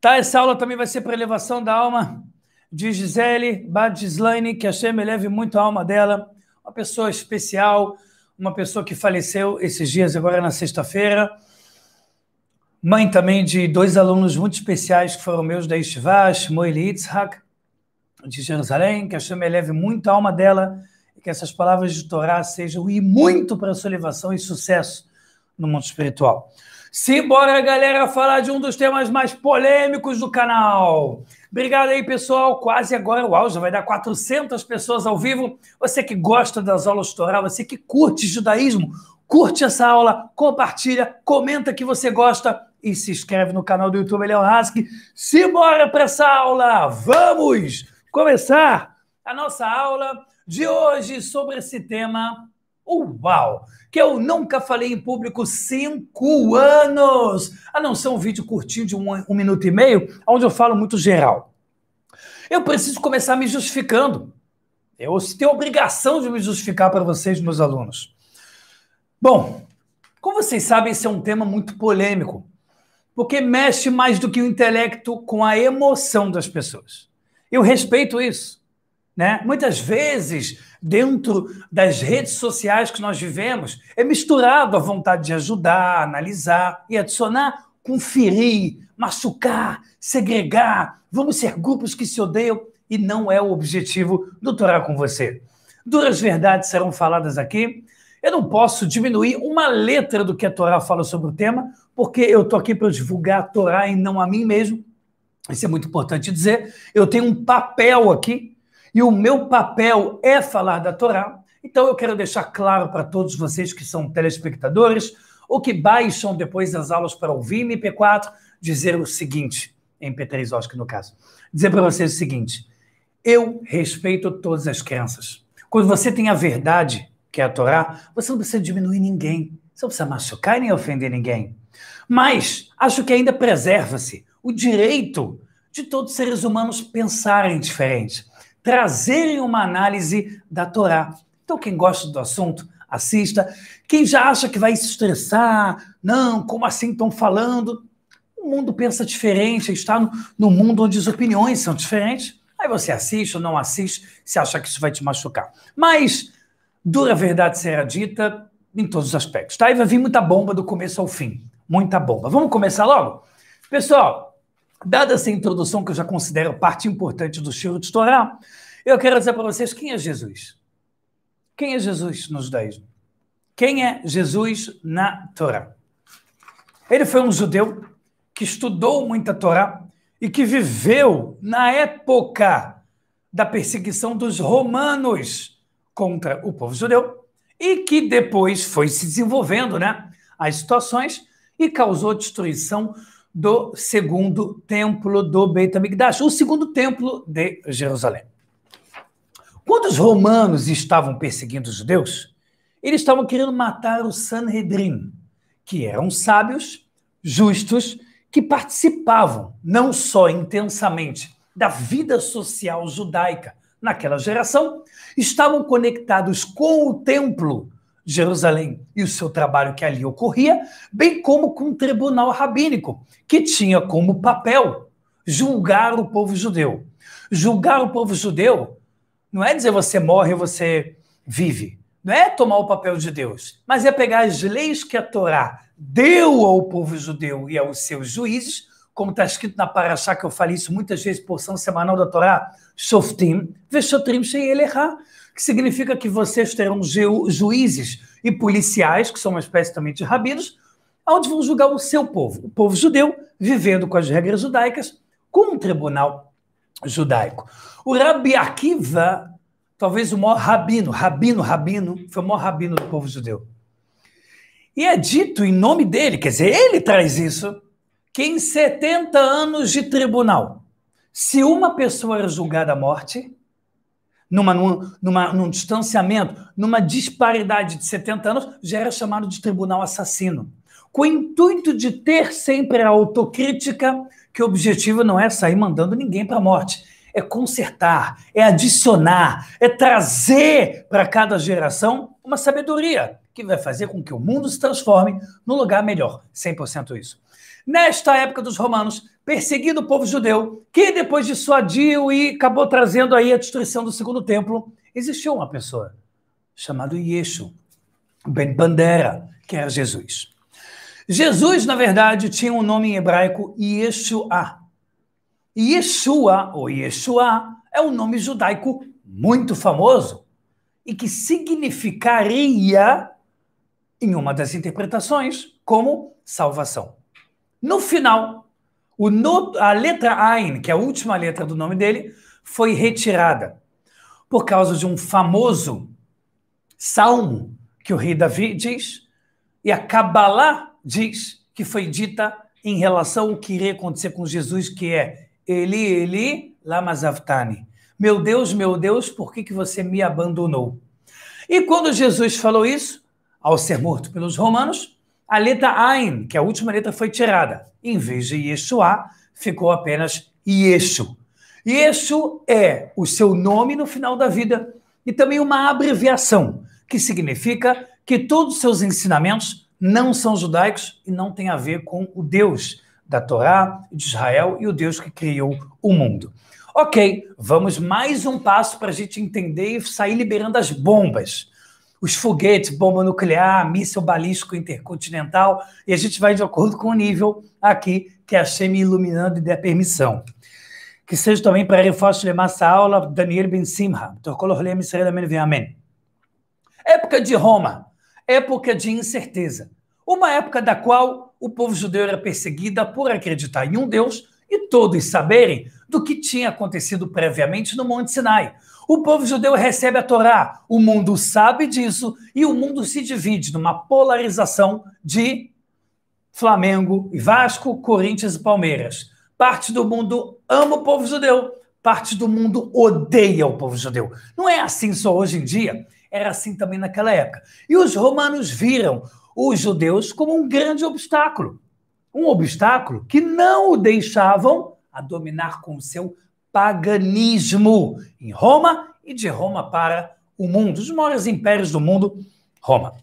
Tá, essa aula também vai ser para elevação da alma de Gisele Badislaine, que a Shem eleve muito a alma dela, uma pessoa especial, uma pessoa que faleceu esses dias, agora na sexta-feira. Mãe também de dois alunos muito especiais que foram meus da Estivá, Shmuel Yitzhak, de Jerusalém, que a Shem eleve muito a alma dela e que essas palavras de Torá sejam e muito para a sua elevação e sucesso no mundo espiritual. Simbora, galera, falar de um dos temas mais polêmicos do canal. Obrigado aí, pessoal. Quase agora o auge vai dar 400 pessoas ao vivo. Você que gosta das aulas Torá, você que curte judaísmo, curte essa aula, compartilha, comenta que você gosta e se inscreve no canal do YouTube Leão Haski. Simbora para essa aula! Vamos começar a nossa aula de hoje sobre esse tema Uau! Que eu nunca falei em público cinco anos! A não ser um vídeo curtinho de um, um minuto e meio, onde eu falo muito geral. Eu preciso começar me justificando. Eu tenho a obrigação de me justificar para vocês, meus alunos. Bom, como vocês sabem, esse é um tema muito polêmico, porque mexe mais do que o intelecto com a emoção das pessoas. Eu respeito isso. Né? Muitas vezes dentro das redes sociais que nós vivemos, é misturado a vontade de ajudar, analisar e adicionar, conferir, machucar, segregar. Vamos ser grupos que se odeiam e não é o objetivo do Torá com você. Duras verdades serão faladas aqui. Eu não posso diminuir uma letra do que a Torá fala sobre o tema, porque eu estou aqui para divulgar a Torá e não a mim mesmo. Isso é muito importante dizer. Eu tenho um papel aqui e o meu papel é falar da Torá. Então eu quero deixar claro para todos vocês que são telespectadores ou que baixam depois das aulas para ouvir MP4, dizer o seguinte, MP3 Oscar no caso, dizer para vocês o seguinte, eu respeito todas as crenças. Quando você tem a verdade, que é a Torá, você não precisa diminuir ninguém, você não precisa machucar nem ofender ninguém. Mas acho que ainda preserva-se o direito de todos os seres humanos pensarem diferente trazerem uma análise da Torá. Então, quem gosta do assunto, assista. Quem já acha que vai se estressar, não, como assim estão falando? O mundo pensa diferente, está no, no mundo onde as opiniões são diferentes. Aí você assiste ou não assiste, se acha que isso vai te machucar. Mas dura verdade será dita em todos os aspectos. Tá? E vai vir muita bomba do começo ao fim. Muita bomba. Vamos começar logo? Pessoal, Dada essa introdução que eu já considero parte importante do cheiro de Torá, eu quero dizer para vocês quem é Jesus. Quem é Jesus nos judaísmo? Quem é Jesus na Torá? Ele foi um judeu que estudou muito a Torá e que viveu na época da perseguição dos romanos contra o povo judeu e que depois foi se desenvolvendo, né, as situações e causou destruição do segundo templo do Beit HaMikdash, o segundo templo de Jerusalém. Quando os romanos estavam perseguindo os judeus, eles estavam querendo matar o Sanhedrin, que eram sábios, justos, que participavam não só intensamente da vida social judaica naquela geração, estavam conectados com o templo Jerusalém e o seu trabalho que ali ocorria, bem como com o tribunal rabínico, que tinha como papel julgar o povo judeu. Julgar o povo judeu não é dizer você morre ou você vive. Não é tomar o papel de Deus, mas é pegar as leis que a Torá deu ao povo judeu e aos seus juízes, como está escrito na Paraxá, que eu falei isso muitas vezes, porção semanal da Torá, Shoftim, Veshotrim Shei Elehá que significa que vocês terão ju juízes e policiais, que são uma espécie também de rabinos, onde vão julgar o seu povo, o povo judeu, vivendo com as regras judaicas, com um tribunal judaico. O Rabi Akiva, talvez o maior rabino, rabino, rabino, foi o maior rabino do povo judeu. E é dito em nome dele, quer dizer, ele traz isso, que em 70 anos de tribunal, se uma pessoa era julgada à morte, numa, numa, num distanciamento, numa disparidade de 70 anos, já era chamado de tribunal assassino. Com o intuito de ter sempre a autocrítica, que o objetivo não é sair mandando ninguém para a morte, é consertar, é adicionar, é trazer para cada geração uma sabedoria que vai fazer com que o mundo se transforme num lugar melhor. 100% isso. Nesta época dos romanos, perseguindo o povo judeu, que depois dissuadiu e acabou trazendo aí a destruição do segundo templo, existiu uma pessoa chamada Yeshua, Ben Bandera, que era Jesus. Jesus, na verdade, tinha um nome em hebraico Yeshua. Yeshua, ou Yeshua, é um nome judaico muito famoso e que significaria, em uma das interpretações, como salvação. No final o no, a letra Ain, que é a última letra do nome dele, foi retirada por causa de um famoso salmo que o rei Davi diz e a Kabbalah diz que foi dita em relação ao que iria acontecer com Jesus, que é Eli, Eli, lama zavtani. Meu Deus, meu Deus, por que, que você me abandonou? E quando Jesus falou isso, ao ser morto pelos romanos, a letra Ain, que é a última letra foi tirada. Em vez de Yeshua, ficou apenas Yeshu. Yeshu é o seu nome no final da vida e também uma abreviação, que significa que todos os seus ensinamentos não são judaicos e não têm a ver com o Deus da Torá, de Israel e o Deus que criou o mundo. Ok, vamos mais um passo para a gente entender e sair liberando as bombas os foguetes, bomba nuclear, míssil balístico intercontinental, e a gente vai de acordo com o nível aqui que a é Cheme iluminando e der permissão. Que seja também para reforço de massa aula, Daniel Ben Simha, Amém. Época de Roma, época de incerteza, uma época da qual o povo judeu era perseguido por acreditar em um Deus e todos saberem do que tinha acontecido previamente no Monte Sinai. O povo judeu recebe a Torá, o mundo sabe disso e o mundo se divide numa polarização de Flamengo e Vasco, Corinthians e Palmeiras. Parte do mundo ama o povo judeu, parte do mundo odeia o povo judeu. Não é assim só hoje em dia, era assim também naquela época. E os romanos viram os judeus como um grande obstáculo, um obstáculo que não o deixavam a dominar com seu paganismo em Roma e de Roma para o mundo, os maiores impérios do mundo, Roma.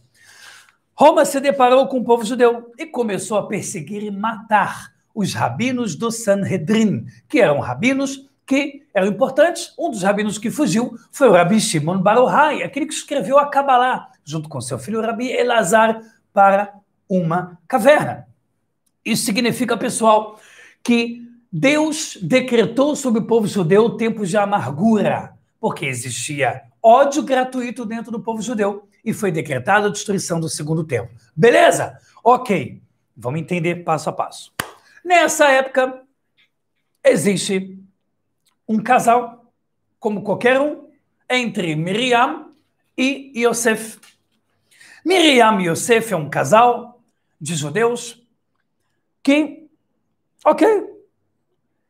Roma se deparou com o povo judeu e começou a perseguir e matar os rabinos do Sanhedrin, que eram rabinos que eram importantes. Um dos rabinos que fugiu foi o Rabi Shimon Bar aquele que escreveu a Kabbalah, junto com seu filho Rabi Elazar, para uma caverna. Isso significa, pessoal, que Deus decretou sobre o povo judeu tempos de amargura, porque existia ódio gratuito dentro do povo judeu e foi decretada a destruição do segundo templo. Beleza? Ok. Vamos entender passo a passo. Nessa época, existe um casal, como qualquer um, entre Miriam e Yosef. Miriam e Yosef é um casal de judeus que, ok,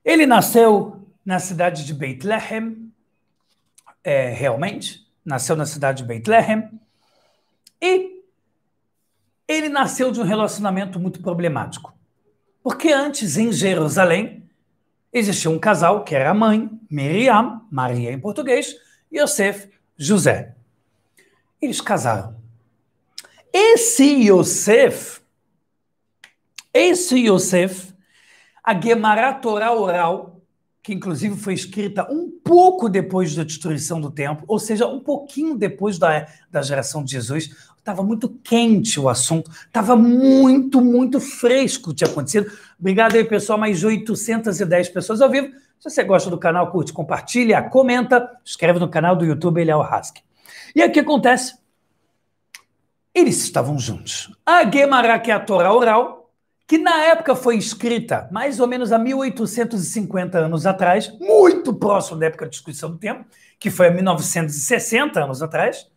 ele nasceu na cidade de Bethlehem, é, realmente, nasceu na cidade de Bethlehem, e ele nasceu de um relacionamento muito problemático. Porque antes, em Jerusalém, existia um casal que era a mãe, Miriam, Maria em português, e Yosef, José. Eles casaram. Esse Yosef, esse Yosef, a Gemara Torá oral, que inclusive foi escrita um pouco depois da destruição do templo, ou seja, um pouquinho depois da, da geração de Jesus, estava muito quente o assunto, estava muito, muito fresco o que tinha acontecido. Obrigado aí, pessoal, mais 810 pessoas ao vivo. Se você gosta do canal, curte, compartilha, comenta, escreve no canal do YouTube, ele é o Hask. E o que acontece? Eles estavam juntos. A Gemara, que é a Torá oral, que na época foi escrita mais ou menos há 1850 anos atrás, muito próximo da época da discussão do tempo, que foi há 1960 anos atrás,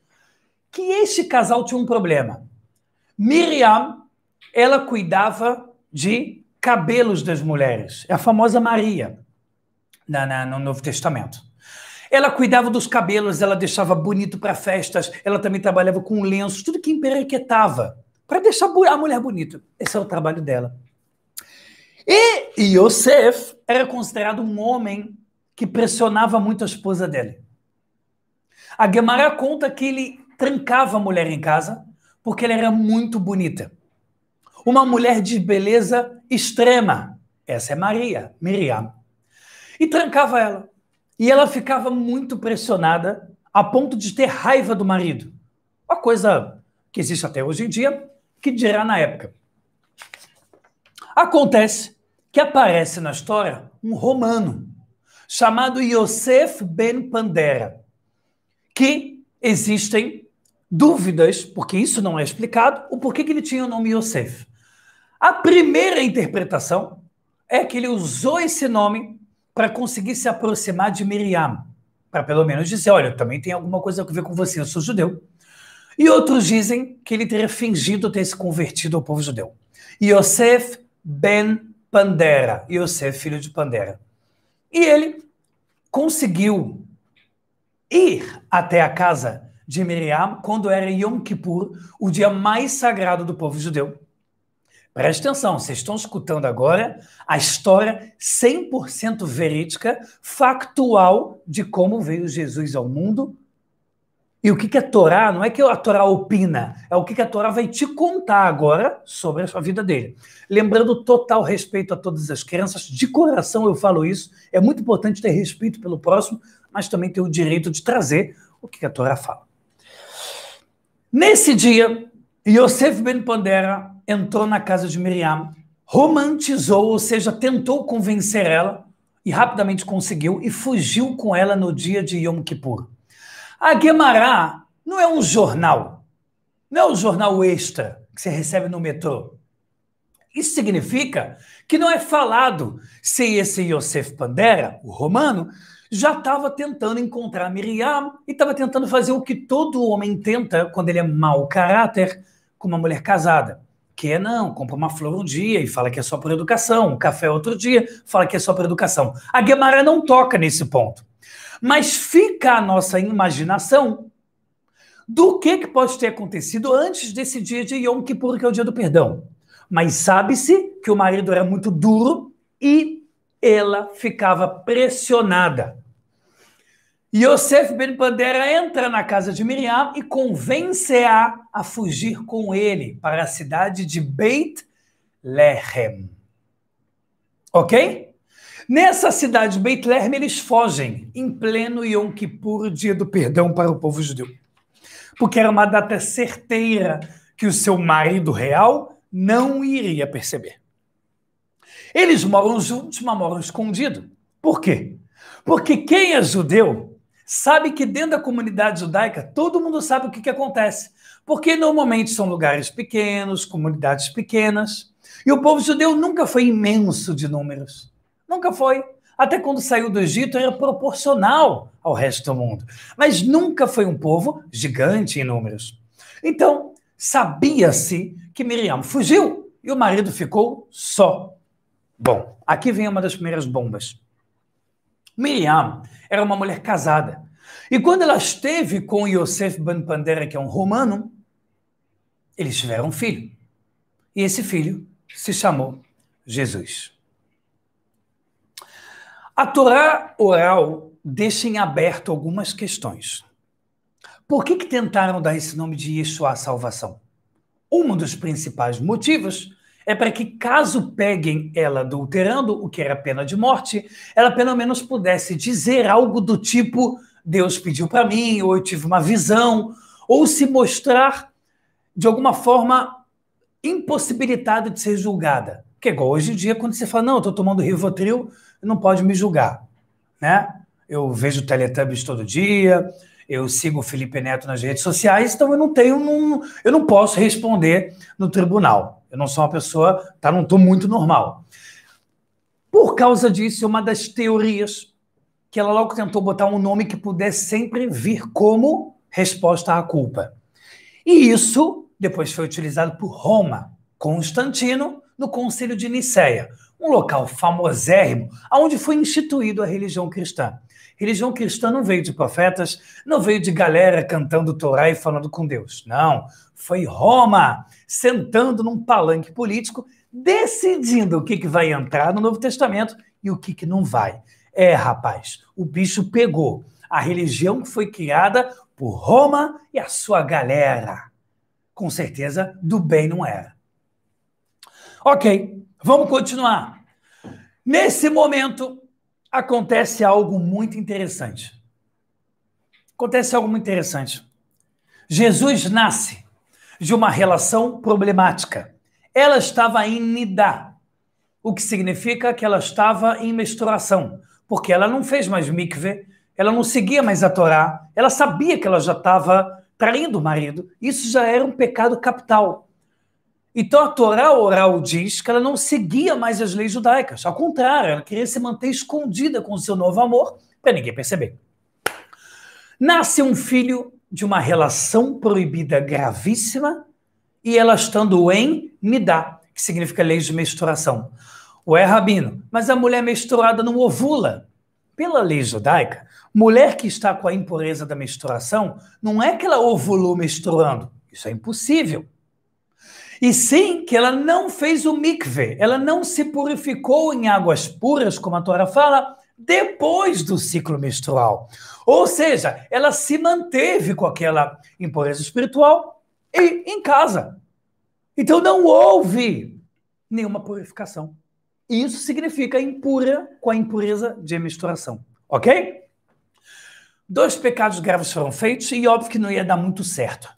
que este casal tinha um problema. Miriam, ela cuidava de cabelos das mulheres, é a famosa Maria, na, na, no Novo Testamento. Ela cuidava dos cabelos, ela deixava bonito para festas, ela também trabalhava com lenços, tudo que emperequetava para deixar a mulher bonita. Esse é o trabalho dela. E Yosef era considerado um homem que pressionava muito a esposa dele. A Gemara conta que ele trancava a mulher em casa porque ela era muito bonita. Uma mulher de beleza extrema. Essa é Maria, Miriam. E trancava ela. E ela ficava muito pressionada a ponto de ter raiva do marido. Uma coisa que existe até hoje em dia, que dirá na época. Acontece que aparece na história um romano chamado Yosef ben Pandera, que existem dúvidas, porque isso não é explicado, o porquê que ele tinha o nome Yosef. A primeira interpretação é que ele usou esse nome para conseguir se aproximar de Miriam, para pelo menos dizer, olha, também tem alguma coisa a ver com você, eu sou judeu. E outros dizem que ele teria fingido ter se convertido ao povo judeu. Yosef ben Pandera, Yosef, filho de Pandera. E ele conseguiu ir até a casa de Miriam quando era Yom Kippur, o dia mais sagrado do povo judeu. Preste atenção, vocês estão escutando agora a história 100% verídica, factual de como veio Jesus ao mundo, e o que, que a é Torá, não é que a Torá opina, é o que, que a Torá vai te contar agora sobre a sua vida dele. Lembrando total respeito a todas as crianças, de coração eu falo isso, é muito importante ter respeito pelo próximo, mas também ter o direito de trazer o que, que a Torá fala. Nesse dia, Yosef Ben Pandera entrou na casa de Miriam, romantizou, ou seja, tentou convencer ela, e rapidamente conseguiu, e fugiu com ela no dia de Yom Kippur. A Guemará não é um jornal, não é um jornal extra que você recebe no metrô. Isso significa que não é falado se esse Yosef Pandera, o romano, já estava tentando encontrar Miriam e estava tentando fazer o que todo homem tenta quando ele é mau caráter com uma mulher casada. Que é não, compra uma flor um dia e fala que é só por educação, um café outro dia, fala que é só por educação. A Guemara não toca nesse ponto. Mas fica a nossa imaginação do que, que pode ter acontecido antes desse dia de Yom Kippur, que é o dia do perdão. Mas sabe-se que o marido era muito duro e ela ficava pressionada. Yosef Ben Pandera entra na casa de Miriam e convence-a a fugir com ele para a cidade de Beit Lehem. Ok? Nessa cidade de Beit Lerme, eles fogem em pleno Yom Kippur, dia do perdão para o povo judeu. Porque era uma data certeira que o seu marido real não iria perceber. Eles moram juntos, mas moram escondidos. Por quê? Porque quem é judeu sabe que dentro da comunidade judaica todo mundo sabe o que, que acontece. Porque normalmente são lugares pequenos, comunidades pequenas, e o povo judeu nunca foi imenso de números. Nunca foi. Até quando saiu do Egito era proporcional ao resto do mundo. Mas nunca foi um povo gigante em números. Então, sabia-se que Miriam fugiu e o marido ficou só. Bom, aqui vem uma das primeiras bombas. Miriam era uma mulher casada. E quando ela esteve com Yosef Ben Pandera, que é um romano, eles tiveram um filho. E esse filho se chamou Jesus. A Torá oral deixa em aberto algumas questões. Por que, que tentaram dar esse nome de Yeshua à salvação? Um dos principais motivos é para que, caso peguem ela adulterando, o que era pena de morte, ela pelo menos pudesse dizer algo do tipo: Deus pediu para mim, ou eu tive uma visão, ou se mostrar de alguma forma impossibilitada de ser julgada. Que é igual hoje em dia, quando você fala: Não, eu estou tomando Rivotril não pode me julgar, né? Eu vejo Teletubbies todo dia, eu sigo o Felipe Neto nas redes sociais, então eu não tenho, eu não posso responder no tribunal. Eu não sou uma pessoa, tá? Não estou muito normal. Por causa disso, uma das teorias que ela logo tentou botar um nome que pudesse sempre vir como resposta à culpa. E isso depois foi utilizado por Roma, Constantino, no Concílio de Nicéia um local famosérrimo, onde foi instituída a religião cristã. Religião cristã não veio de profetas, não veio de galera cantando Torá e falando com Deus. Não, foi Roma sentando num palanque político, decidindo o que, que vai entrar no Novo Testamento e o que, que não vai. É, rapaz, o bicho pegou a religião que foi criada por Roma e a sua galera. Com certeza, do bem não era. Ok, Vamos continuar. Nesse momento, acontece algo muito interessante. Acontece algo muito interessante. Jesus nasce de uma relação problemática. Ela estava em Nidá, o que significa que ela estava em menstruação, porque ela não fez mais mikve, ela não seguia mais a Torá, ela sabia que ela já estava traindo o marido. Isso já era um pecado capital. Então a Torá oral diz que ela não seguia mais as leis judaicas. Ao contrário, ela queria se manter escondida com seu novo amor para ninguém perceber. Nasce um filho de uma relação proibida gravíssima e ela estando em Nidá, que significa leis de menstruação. O é rabino, mas a mulher menstruada não ovula. Pela lei judaica, mulher que está com a impureza da menstruação, não é que ela ovulou menstruando. Isso é impossível. E sim que ela não fez o mikve, ela não se purificou em águas puras, como a Torá fala, depois do ciclo menstrual. Ou seja, ela se manteve com aquela impureza espiritual e em casa. Então não houve nenhuma purificação. Isso significa impura com a impureza de misturação, ok? Dois pecados graves foram feitos e óbvio que não ia dar muito certo.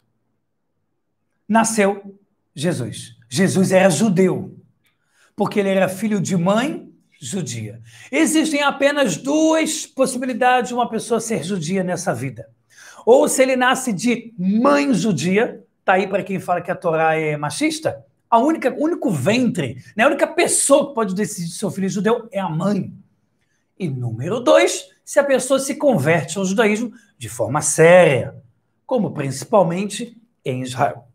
Nasceu Jesus. Jesus era judeu, porque ele era filho de mãe judia. Existem apenas duas possibilidades de uma pessoa ser judia nessa vida. Ou se ele nasce de mãe judia, tá aí para quem fala que a Torá é machista, a única único ventre, né, a única pessoa que pode decidir se seu filho é judeu é a mãe. E número dois, se a pessoa se converte ao judaísmo de forma séria, como principalmente em Israel.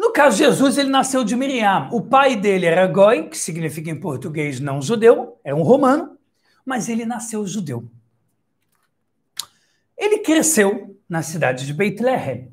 No caso de Jesus, ele nasceu de Miriam. O pai dele era Goi, que significa em português não judeu, é um romano, mas ele nasceu judeu. Ele cresceu na cidade de Bethlehem.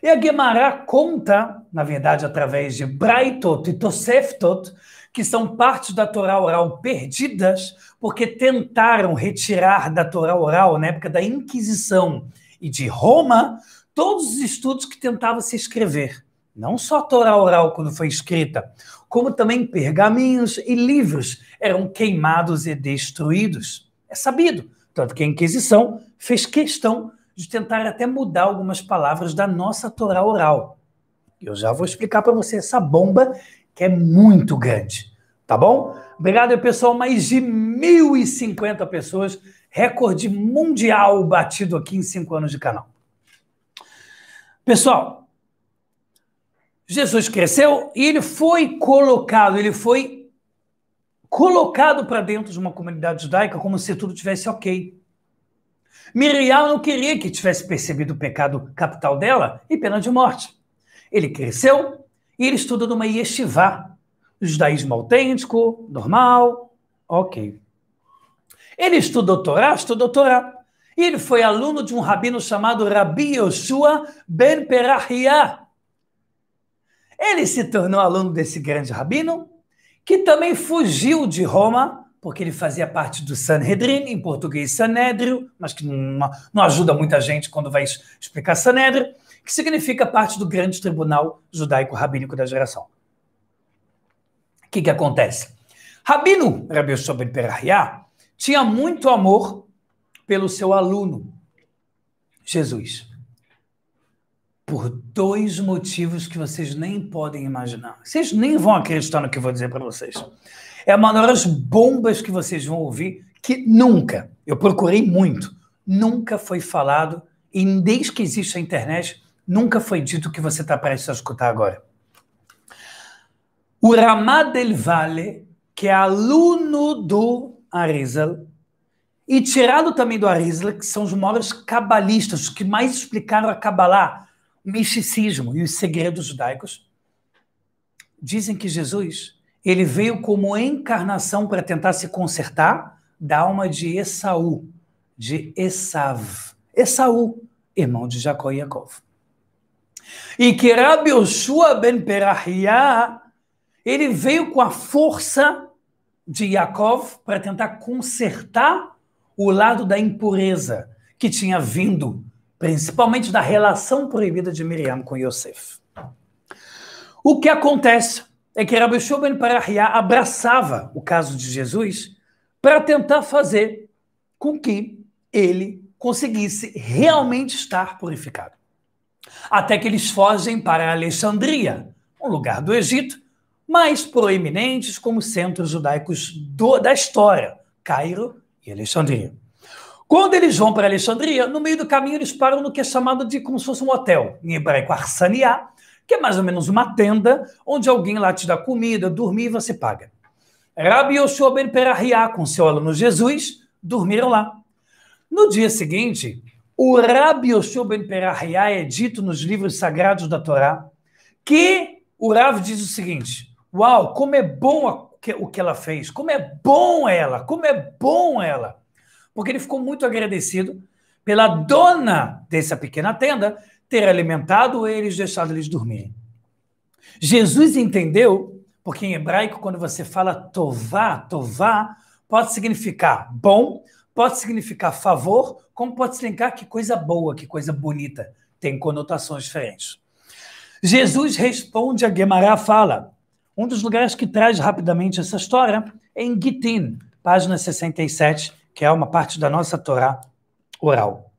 E a Gemara conta, na verdade, através de Braitot e Toseftot, que são partes da Torá oral perdidas, porque tentaram retirar da Torá oral, na época da Inquisição e de Roma, todos os estudos que tentava se escrever. Não só a Torá oral, quando foi escrita, como também pergaminhos e livros eram queimados e destruídos. É sabido, tanto que a Inquisição fez questão de tentar até mudar algumas palavras da nossa Torá oral. Eu já vou explicar para você essa bomba que é muito grande, tá bom? Obrigado, pessoal. Mais de 1.050 pessoas, recorde mundial batido aqui em cinco anos de canal. Pessoal, Jesus cresceu e ele foi colocado, ele foi colocado para dentro de uma comunidade judaica como se tudo tivesse ok. Miriam não queria que tivesse percebido o pecado capital dela e pena de morte. Ele cresceu e ele estuda numa yeshiva, judaísmo autêntico, normal, ok. Ele estudou Torá, estudou Torá. E ele foi aluno de um rabino chamado Rabi Yoshua Ben Perahiah, ele se tornou aluno desse grande rabino, que também fugiu de Roma, porque ele fazia parte do Sanhedrin, em português Sanedrio, mas que não, não ajuda muita gente quando vai explicar Sanedrio, que significa parte do grande tribunal judaico-rabínico da geração. O que, que acontece? Rabino Rabbi Yoshua ben Perahia tinha muito amor pelo seu aluno, Jesus por dois motivos que vocês nem podem imaginar. Vocês nem vão acreditar no que eu vou dizer para vocês. É uma das bombas que vocês vão ouvir que nunca, eu procurei muito, nunca foi falado e desde que existe a internet, nunca foi dito o que você está prestes a escutar agora. O Ramad del Valle, que é aluno do Arizal, e tirado também do Arizal, que são os maiores cabalistas, os que mais explicaram a Kabbalah, misticismo e os segredos judaicos, dizem que Jesus ele veio como encarnação para tentar se consertar da alma de Esaú, de Esav. Esaú, irmão de Jacó e Yaakov. E que Rabi Yoshua ben Perahiah, ele veio com a força de Yaakov para tentar consertar o lado da impureza que tinha vindo principalmente da relação proibida de Miriam com Yosef. O que acontece é que Rabbi Shua ben Parahia abraçava o caso de Jesus para tentar fazer com que ele conseguisse realmente estar purificado. Até que eles fogem para Alexandria, um lugar do Egito, mais proeminentes como centros judaicos do, da história, Cairo e Alexandria. Quando eles vão para Alexandria, no meio do caminho eles param no que é chamado de como se fosse um hotel, em hebraico arsaniá, que é mais ou menos uma tenda onde alguém lá te dá comida, dormir e você paga. Rabi Yoshua ben Perahia com seu aluno Jesus dormiram lá. No dia seguinte, o Rabi Yoshua ben Perahia é dito nos livros sagrados da Torá que o Rav diz o seguinte: Uau, como é bom o que ela fez, como é bom ela, como é bom ela porque ele ficou muito agradecido pela dona dessa pequena tenda ter alimentado eles, deixado eles dormirem. Jesus entendeu, porque em hebraico, quando você fala tová, tová, pode significar bom, pode significar favor, como pode significar que coisa boa, que coisa bonita. Tem conotações diferentes. Jesus responde a Guemará fala. Um dos lugares que traz rapidamente essa história é em Gitin, página 67 que é uma parte da nossa Torá oral.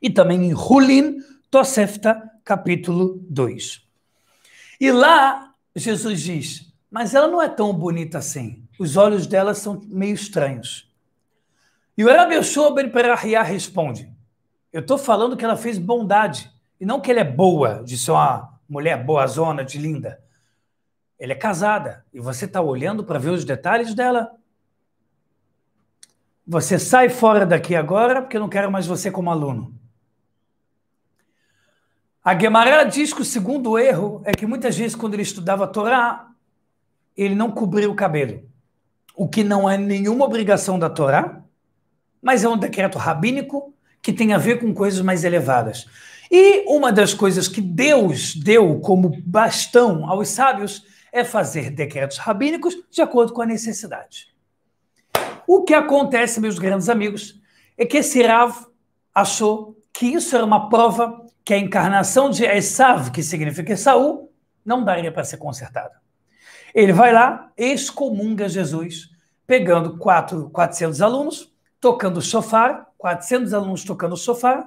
E também em Hulin Tosefta, capítulo 2. E lá Jesus diz: Mas ela não é tão bonita assim. Os olhos dela são meio estranhos. E o Rabbi Yoshua Ben Perahia responde: Eu estou falando que ela fez bondade, e não que ela é boa, de ser uma mulher boazona, de linda. Ela é casada, e você está olhando para ver os detalhes dela. Você sai fora daqui agora porque eu não quero mais você como aluno. A Gemara diz que o segundo erro é que muitas vezes, quando ele estudava a Torá, ele não cobria o cabelo. O que não é nenhuma obrigação da Torá, mas é um decreto rabínico que tem a ver com coisas mais elevadas. E uma das coisas que Deus deu como bastão aos sábios é fazer decretos rabínicos de acordo com a necessidade. O que acontece, meus grandes amigos, é que esse Rav achou que isso era uma prova que a encarnação de Esav, que significa Saul, não daria para ser consertada. Ele vai lá, excomunga Jesus, pegando quatro, 400 alunos, tocando o sofá, 400 alunos tocando o sofá,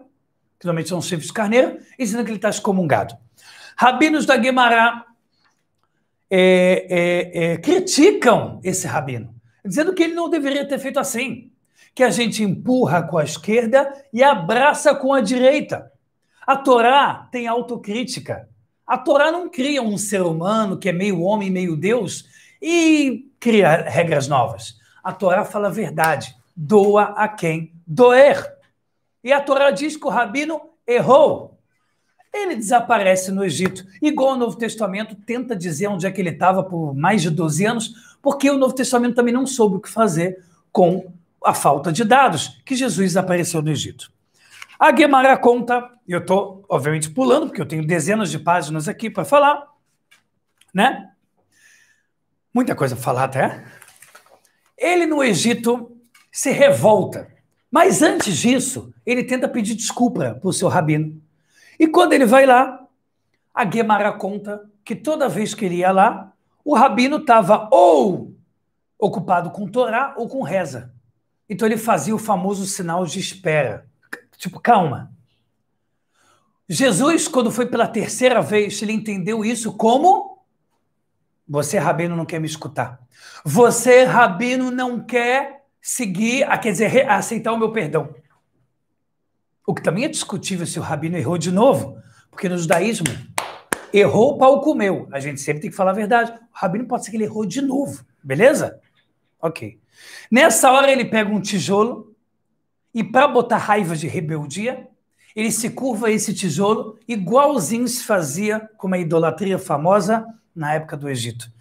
que normalmente são chefes carneiro, e dizendo que ele está excomungado. Rabinos da Guimará é, é, é, criticam esse rabino dizendo que ele não deveria ter feito assim, que a gente empurra com a esquerda e abraça com a direita. A Torá tem autocrítica. A Torá não cria um ser humano que é meio homem, meio Deus e cria regras novas. A Torá fala a verdade. Doa a quem doer. E a Torá diz que o rabino errou. Ele desaparece no Egito. Igual o Novo Testamento tenta dizer onde é que ele estava por mais de 12 anos, porque o Novo Testamento também não soube o que fazer com a falta de dados que Jesus apareceu no Egito. A Guemara conta, e eu estou, obviamente, pulando, porque eu tenho dezenas de páginas aqui para falar, né? Muita coisa para falar até. Ele no Egito se revolta, mas antes disso, ele tenta pedir desculpa para o seu rabino. E quando ele vai lá, a Guemara conta que toda vez que ele ia lá, o rabino estava ou ocupado com Torá ou com reza. Então ele fazia o famoso sinal de espera. Tipo, calma. Jesus, quando foi pela terceira vez, ele entendeu isso como: você, rabino, não quer me escutar. Você, rabino, não quer seguir, quer dizer, aceitar o meu perdão. O que também é discutível se o rabino errou de novo, porque no judaísmo Errou, o pau comeu. A gente sempre tem que falar a verdade. O Rabino pode ser que ele errou de novo, beleza? Ok. Nessa hora ele pega um tijolo e para botar raiva de rebeldia, ele se curva esse tijolo igualzinho se fazia com a idolatria famosa na época do Egito.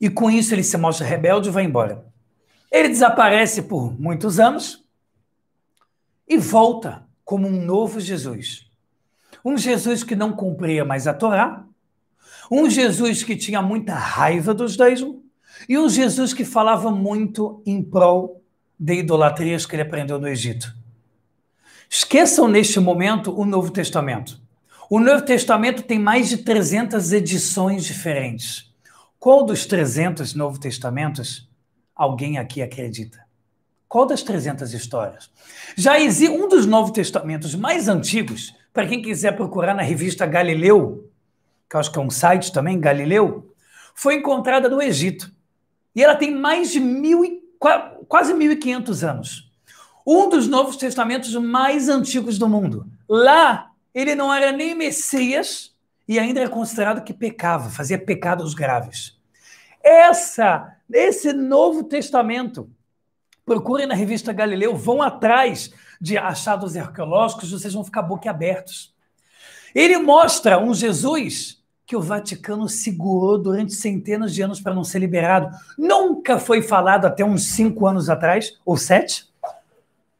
E com isso ele se mostra rebelde e vai embora. Ele desaparece por muitos anos e volta como um novo Jesus. Um Jesus que não cumpria mais a Torá, um Jesus que tinha muita raiva do judaísmo e um Jesus que falava muito em prol de idolatrias que ele aprendeu no Egito. Esqueçam neste momento o Novo Testamento. O Novo Testamento tem mais de 300 edições diferentes. Qual dos 300 Novo Testamentos alguém aqui acredita? Qual das 300 histórias? Já existe um dos Novos Testamentos mais antigos, para quem quiser procurar na revista Galileu, que acho que é um site também, Galileu, foi encontrada no Egito. E ela tem mais de mil e, quase 1.500 anos. Um dos Novos Testamentos mais antigos do mundo. Lá, ele não era nem Messias e ainda era considerado que pecava, fazia pecados graves. Essa, esse Novo Testamento, procurem na revista Galileu, vão atrás de achados arqueológicos, vocês vão ficar boquiabertos. Ele mostra um Jesus que o Vaticano segurou durante centenas de anos para não ser liberado. Nunca foi falado até uns cinco anos atrás, ou sete,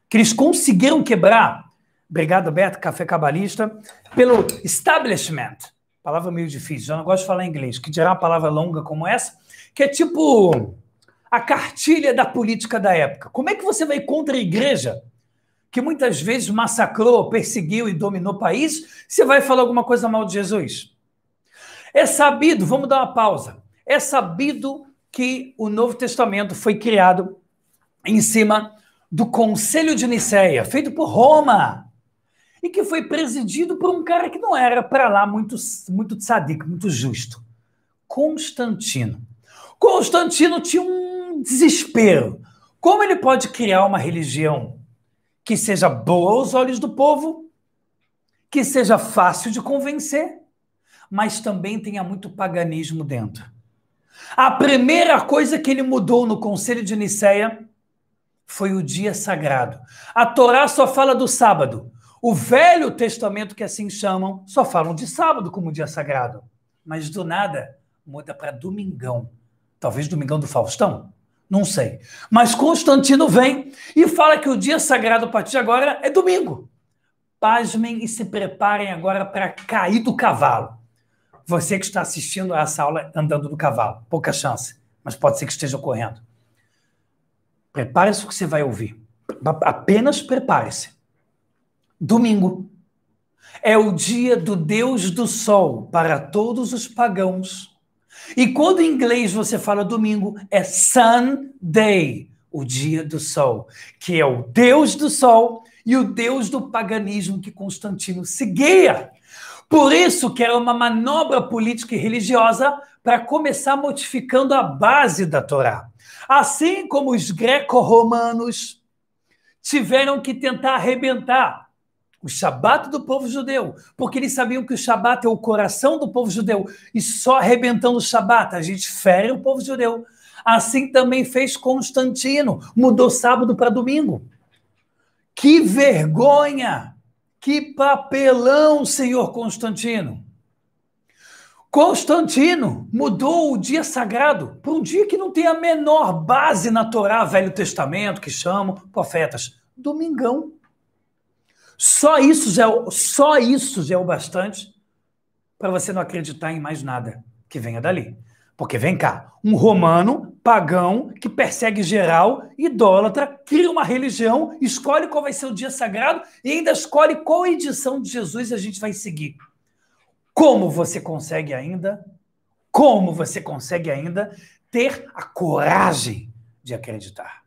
que eles conseguiram quebrar. Obrigado, Beto, Café Cabalista, pelo establishment. Palavra meio difícil, eu não gosto de falar em inglês, que dirá uma palavra longa como essa, que é tipo a cartilha da política da época. Como é que você vai contra a igreja que muitas vezes massacrou, perseguiu e dominou o país, você vai falar alguma coisa mal de Jesus. É sabido, vamos dar uma pausa. É sabido que o Novo Testamento foi criado em cima do Conselho de Nicéia, feito por Roma, e que foi presidido por um cara que não era para lá muito muito sadico, muito justo, Constantino. Constantino tinha um desespero. Como ele pode criar uma religião que seja boa aos olhos do povo, que seja fácil de convencer, mas também tenha muito paganismo dentro. A primeira coisa que ele mudou no Conselho de Nicéia foi o dia sagrado. A Torá só fala do sábado. O Velho Testamento, que assim chamam, só falam de sábado como dia sagrado. Mas do nada muda para domingão. Talvez domingão do Faustão. Não sei. Mas Constantino vem e fala que o dia sagrado para ti agora é domingo. Pasmem e se preparem agora para cair do cavalo. Você que está assistindo a essa aula andando do cavalo, pouca chance, mas pode ser que esteja ocorrendo. Prepare-se o que você vai ouvir. Apenas prepare-se. Domingo é o dia do Deus do Sol para todos os pagãos e quando em inglês você fala domingo, é Sunday, o dia do sol, que é o Deus do sol e o Deus do paganismo que Constantino seguia. Por isso que era uma manobra política e religiosa para começar modificando a base da Torá. Assim como os greco-romanos tiveram que tentar arrebentar o Shabat do povo judeu, porque eles sabiam que o Shabat é o coração do povo judeu, e só arrebentando o Shabat a gente fere o povo judeu. Assim também fez Constantino, mudou sábado para domingo. Que vergonha! Que papelão, senhor Constantino! Constantino mudou o dia sagrado para um dia que não tem a menor base na Torá, Velho Testamento, que chamam profetas. Domingão. Só isso já, é só isso já é o bastante para você não acreditar em mais nada que venha dali. Porque vem cá, um romano pagão que persegue geral, idólatra, cria uma religião, escolhe qual vai ser o dia sagrado e ainda escolhe qual edição de Jesus a gente vai seguir. Como você consegue ainda? Como você consegue ainda ter a coragem de acreditar?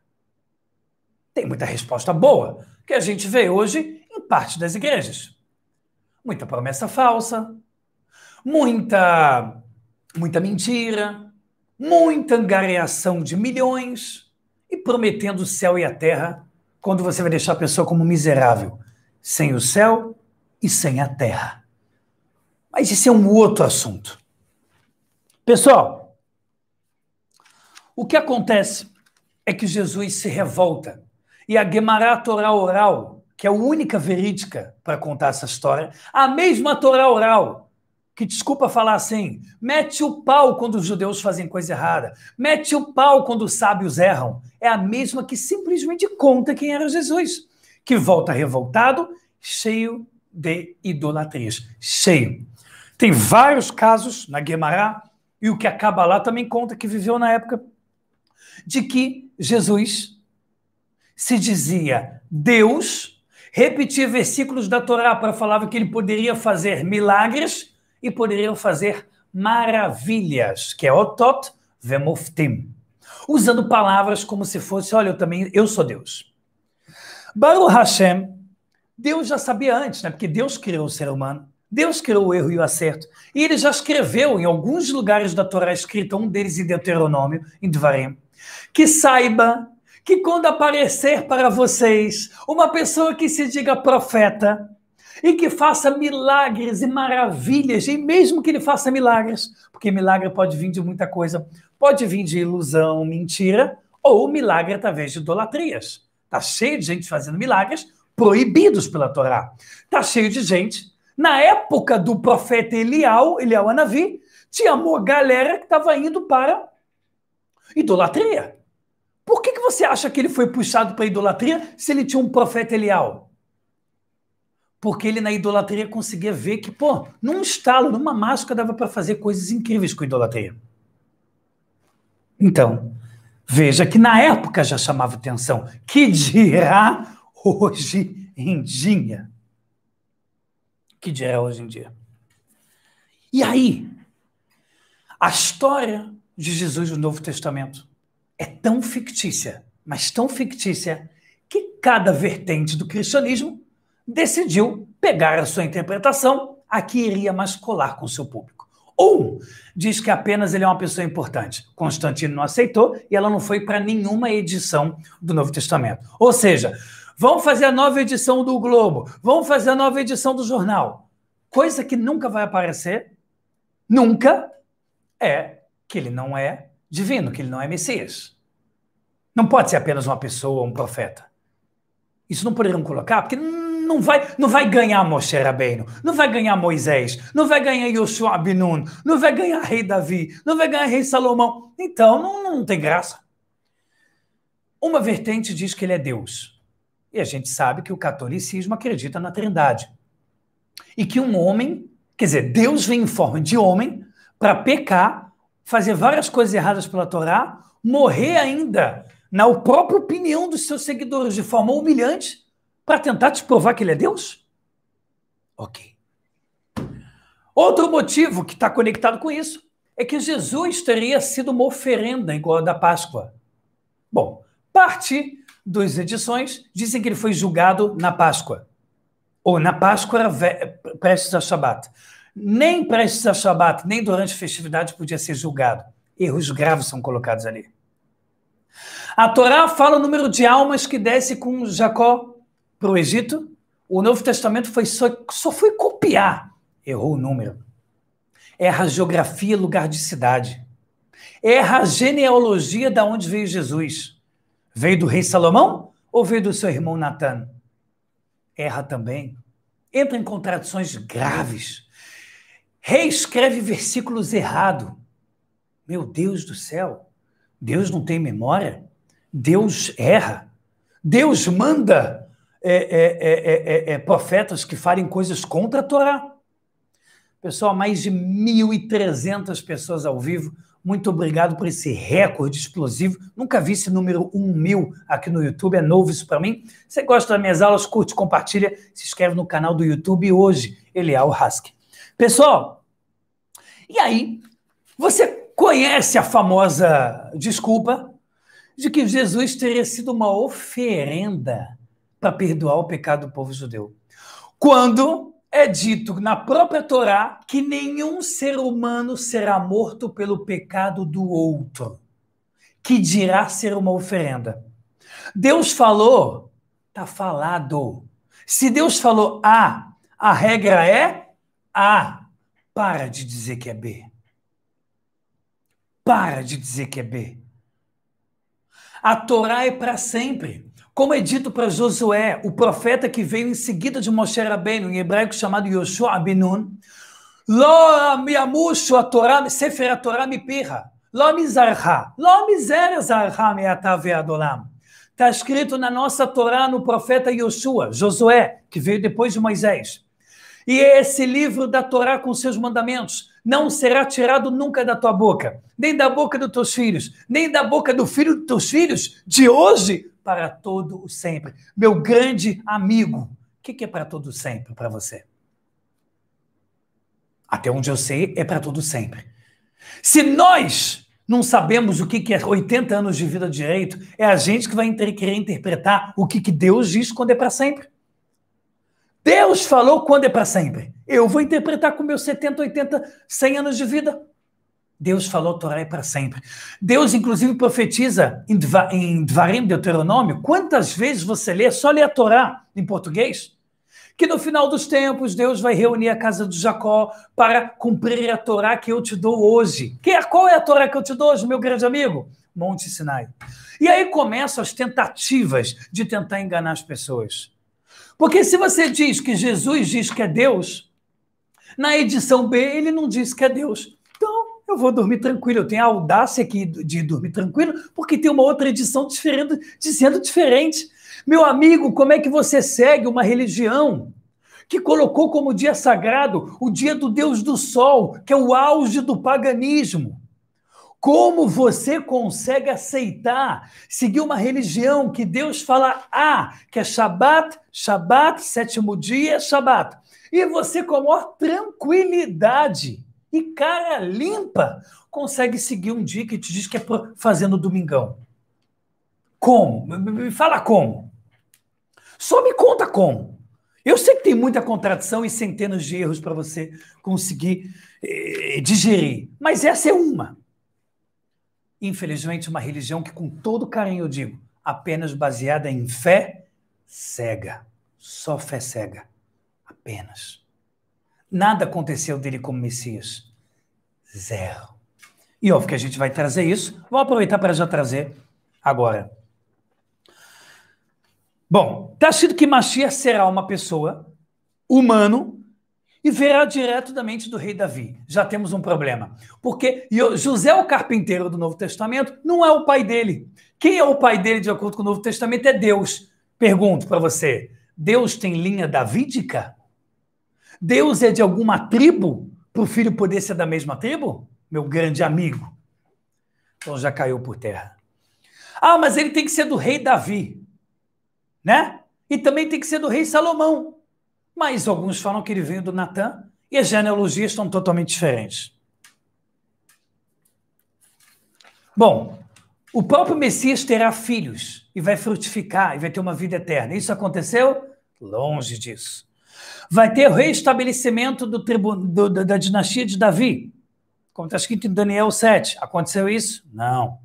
Tem muita resposta boa que a gente vê hoje parte das igrejas. Muita promessa falsa, muita muita mentira, muita angariação de milhões e prometendo o céu e a terra quando você vai deixar a pessoa como miserável, sem o céu e sem a terra. Mas isso é um outro assunto. Pessoal, o que acontece é que Jesus se revolta e a Gemara Torá oral que é a única verídica para contar essa história, a mesma Torá oral, que desculpa falar assim, mete o pau quando os judeus fazem coisa errada, mete o pau quando os sábios erram, é a mesma que simplesmente conta quem era Jesus, que volta revoltado, cheio de idolatrias, cheio. Tem vários casos na Guemará, e o que acaba lá também conta que viveu na época de que Jesus se dizia Deus, repetir versículos da Torá para falar que ele poderia fazer milagres e poderiam fazer maravilhas, que é otot vemoftim, usando palavras como se fosse, olha, eu também, eu sou Deus. Baruch Hashem, Deus já sabia antes, né? Porque Deus criou o ser humano, Deus criou o erro e o acerto, e ele já escreveu em alguns lugares da Torá escrita, um deles em Deuteronômio, em Devarim, que saiba que quando aparecer para vocês uma pessoa que se diga profeta e que faça milagres e maravilhas, e mesmo que ele faça milagres, porque milagre pode vir de muita coisa, pode vir de ilusão, mentira, ou milagre através de idolatrias. Tá cheio de gente fazendo milagres proibidos pela Torá. Tá cheio de gente. Na época do profeta Elial, Elial Anavi, tinha uma galera que estava indo para idolatria. Por que, que você acha que ele foi puxado para a idolatria se ele tinha um profeta Elial? Porque ele na idolatria conseguia ver que, pô, num estalo, numa máscara dava para fazer coisas incríveis com idolatria. Então, veja que na época já chamava atenção. Que dirá hoje em dia? Que dirá é hoje em dia? E aí, a história de Jesus no Novo Testamento é tão fictícia, mas tão fictícia, que cada vertente do cristianismo decidiu pegar a sua interpretação a que iria mais colar com o seu público. Um diz que apenas ele é uma pessoa importante. Constantino não aceitou e ela não foi para nenhuma edição do Novo Testamento. Ou seja, vão fazer a nova edição do Globo, vão fazer a nova edição do jornal. Coisa que nunca vai aparecer, nunca, é que ele não é divino, que ele não é Messias. Não pode ser apenas uma pessoa, um profeta. Isso não poderiam colocar, porque não vai, não vai ganhar Moshe Rabbeinu, não vai ganhar Moisés, não vai ganhar Yoshua Abinun, não vai ganhar Rei Davi, não vai ganhar Rei Salomão. Então, não, não tem graça. Uma vertente diz que ele é Deus. E a gente sabe que o catolicismo acredita na trindade. E que um homem, quer dizer, Deus vem em forma de homem para pecar fazer várias coisas erradas pela Torá, morrer ainda na própria opinião dos seus seguidores de forma humilhante para tentar te provar que ele é Deus? Ok. Outro motivo que está conectado com isso é que Jesus teria sido uma oferenda igual a da Páscoa. Bom, parte das edições dizem que ele foi julgado na Páscoa, ou na Páscoa prestes a Shabat nem prestes a Shabbat, nem durante festividades festividade podia ser julgado. Erros graves são colocados ali. A Torá fala o número de almas que desce com Jacó para o Egito. O Novo Testamento foi só, só foi copiar. Errou o número. Erra a geografia, lugar de cidade. Erra a genealogia da onde veio Jesus. Veio do rei Salomão ou veio do seu irmão Natan? Erra também. Entra em contradições graves reescreve versículos errado. Meu Deus do céu, Deus não tem memória, Deus erra, Deus manda é, é, é, é, é profetas que farem coisas contra a Torá. Pessoal, mais de 1.300 pessoas ao vivo. Muito obrigado por esse recorde explosivo. Nunca vi esse número 1 mil aqui no YouTube, é novo isso para mim. Se você gosta das minhas aulas, curte, compartilha, se inscreve no canal do YouTube hoje, o Haskell. Pessoal, e aí você conhece a famosa desculpa de que Jesus teria sido uma oferenda para perdoar o pecado do povo judeu. Quando é dito na própria Torá que nenhum ser humano será morto pelo pecado do outro, que dirá ser uma oferenda. Deus falou, tá falado. Se Deus falou A, ah, a regra é a. Para de dizer que é B. Para de dizer que é B. A Torá é para sempre. Como é dito para Josué, o profeta que veio em seguida de Moshe Rabbeinu, em hebraico chamado Yoshua Abinun, Lo miamushu a Torá, Sefer a Torá me pirra. Lo mizarha. Lo mizerazarha atave adolam. Está escrito na nossa Torá, no profeta Yoshua, Josué, que veio depois de Moisés e esse livro da Torá com seus mandamentos não será tirado nunca da tua boca, nem da boca dos teus filhos, nem da boca do filho dos teus filhos, de hoje para todo o sempre. Meu grande amigo, o que, que é para todo sempre para você? Até onde eu sei, é para todo sempre. Se nós não sabemos o que, que é 80 anos de vida direito, é a gente que vai querer interpretar o que, que Deus diz quando é para sempre. Deus falou quando é para sempre. Eu vou interpretar com meus 70, 80, 100 anos de vida. Deus falou a Torá é para sempre. Deus, inclusive, profetiza em, em Dvarim, Deuteronômio. Quantas vezes você lê, só lê a Torá em português? Que no final dos tempos Deus vai reunir a casa de Jacó para cumprir a Torá que eu te dou hoje. Que, é, qual é a Torá que eu te dou hoje, meu grande amigo? Monte Sinai. E aí começam as tentativas de tentar enganar as pessoas. Porque se você diz que Jesus diz que é Deus, na edição B ele não diz que é Deus. Então, eu vou dormir tranquilo. Eu tenho a audácia aqui de dormir tranquilo, porque tem uma outra edição diferente, dizendo diferente. Meu amigo, como é que você segue uma religião que colocou como dia sagrado o dia do Deus do Sol, que é o auge do paganismo? Como você consegue aceitar seguir uma religião que Deus fala A, ah, que é Shabat, Shabat, sétimo dia, Shabat, e você com a maior tranquilidade e cara limpa consegue seguir um dia que te diz que é fazendo domingão? Como? Me fala como. Só me conta como. Eu sei que tem muita contradição e centenas de erros para você conseguir eh, digerir, mas essa é uma infelizmente, uma religião que, com todo carinho eu digo, apenas baseada em fé cega. Só fé cega. Apenas. Nada aconteceu dele como Messias. Zero. E óbvio que a gente vai trazer isso. Vou aproveitar para já trazer agora. Bom, está sendo que Machia será uma pessoa humano e virá direto da mente do rei Davi. Já temos um problema. Porque José, o carpinteiro do Novo Testamento, não é o pai dele. Quem é o pai dele, de acordo com o Novo Testamento, é Deus. Pergunto para você: Deus tem linha davídica? Deus é de alguma tribo para o filho poder ser da mesma tribo? Meu grande amigo. Então já caiu por terra. Ah, mas ele tem que ser do rei Davi, né? E também tem que ser do rei Salomão mas alguns falam que ele veio do Natan e as genealogias estão totalmente diferentes. Bom, o próprio Messias terá filhos e vai frutificar e vai ter uma vida eterna. Isso aconteceu? Longe disso. Vai ter o reestabelecimento do tribu, do, da, dinastia de Davi, como está escrito em Daniel 7. Aconteceu isso? Não.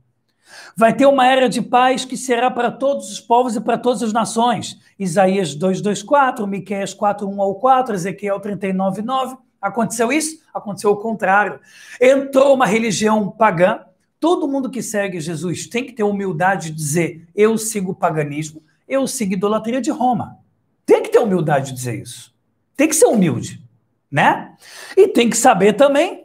Vai ter uma era de paz que será para todos os povos e para todas as nações. Isaías 2:2:4, Miqueias 4:1 ao 4, Ezequiel 39:9. Aconteceu isso? Aconteceu o contrário. Entrou uma religião pagã. Todo mundo que segue Jesus tem que ter humildade de dizer: eu sigo o paganismo, eu sigo a idolatria de Roma. Tem que ter humildade de dizer isso. Tem que ser humilde, né? E tem que saber também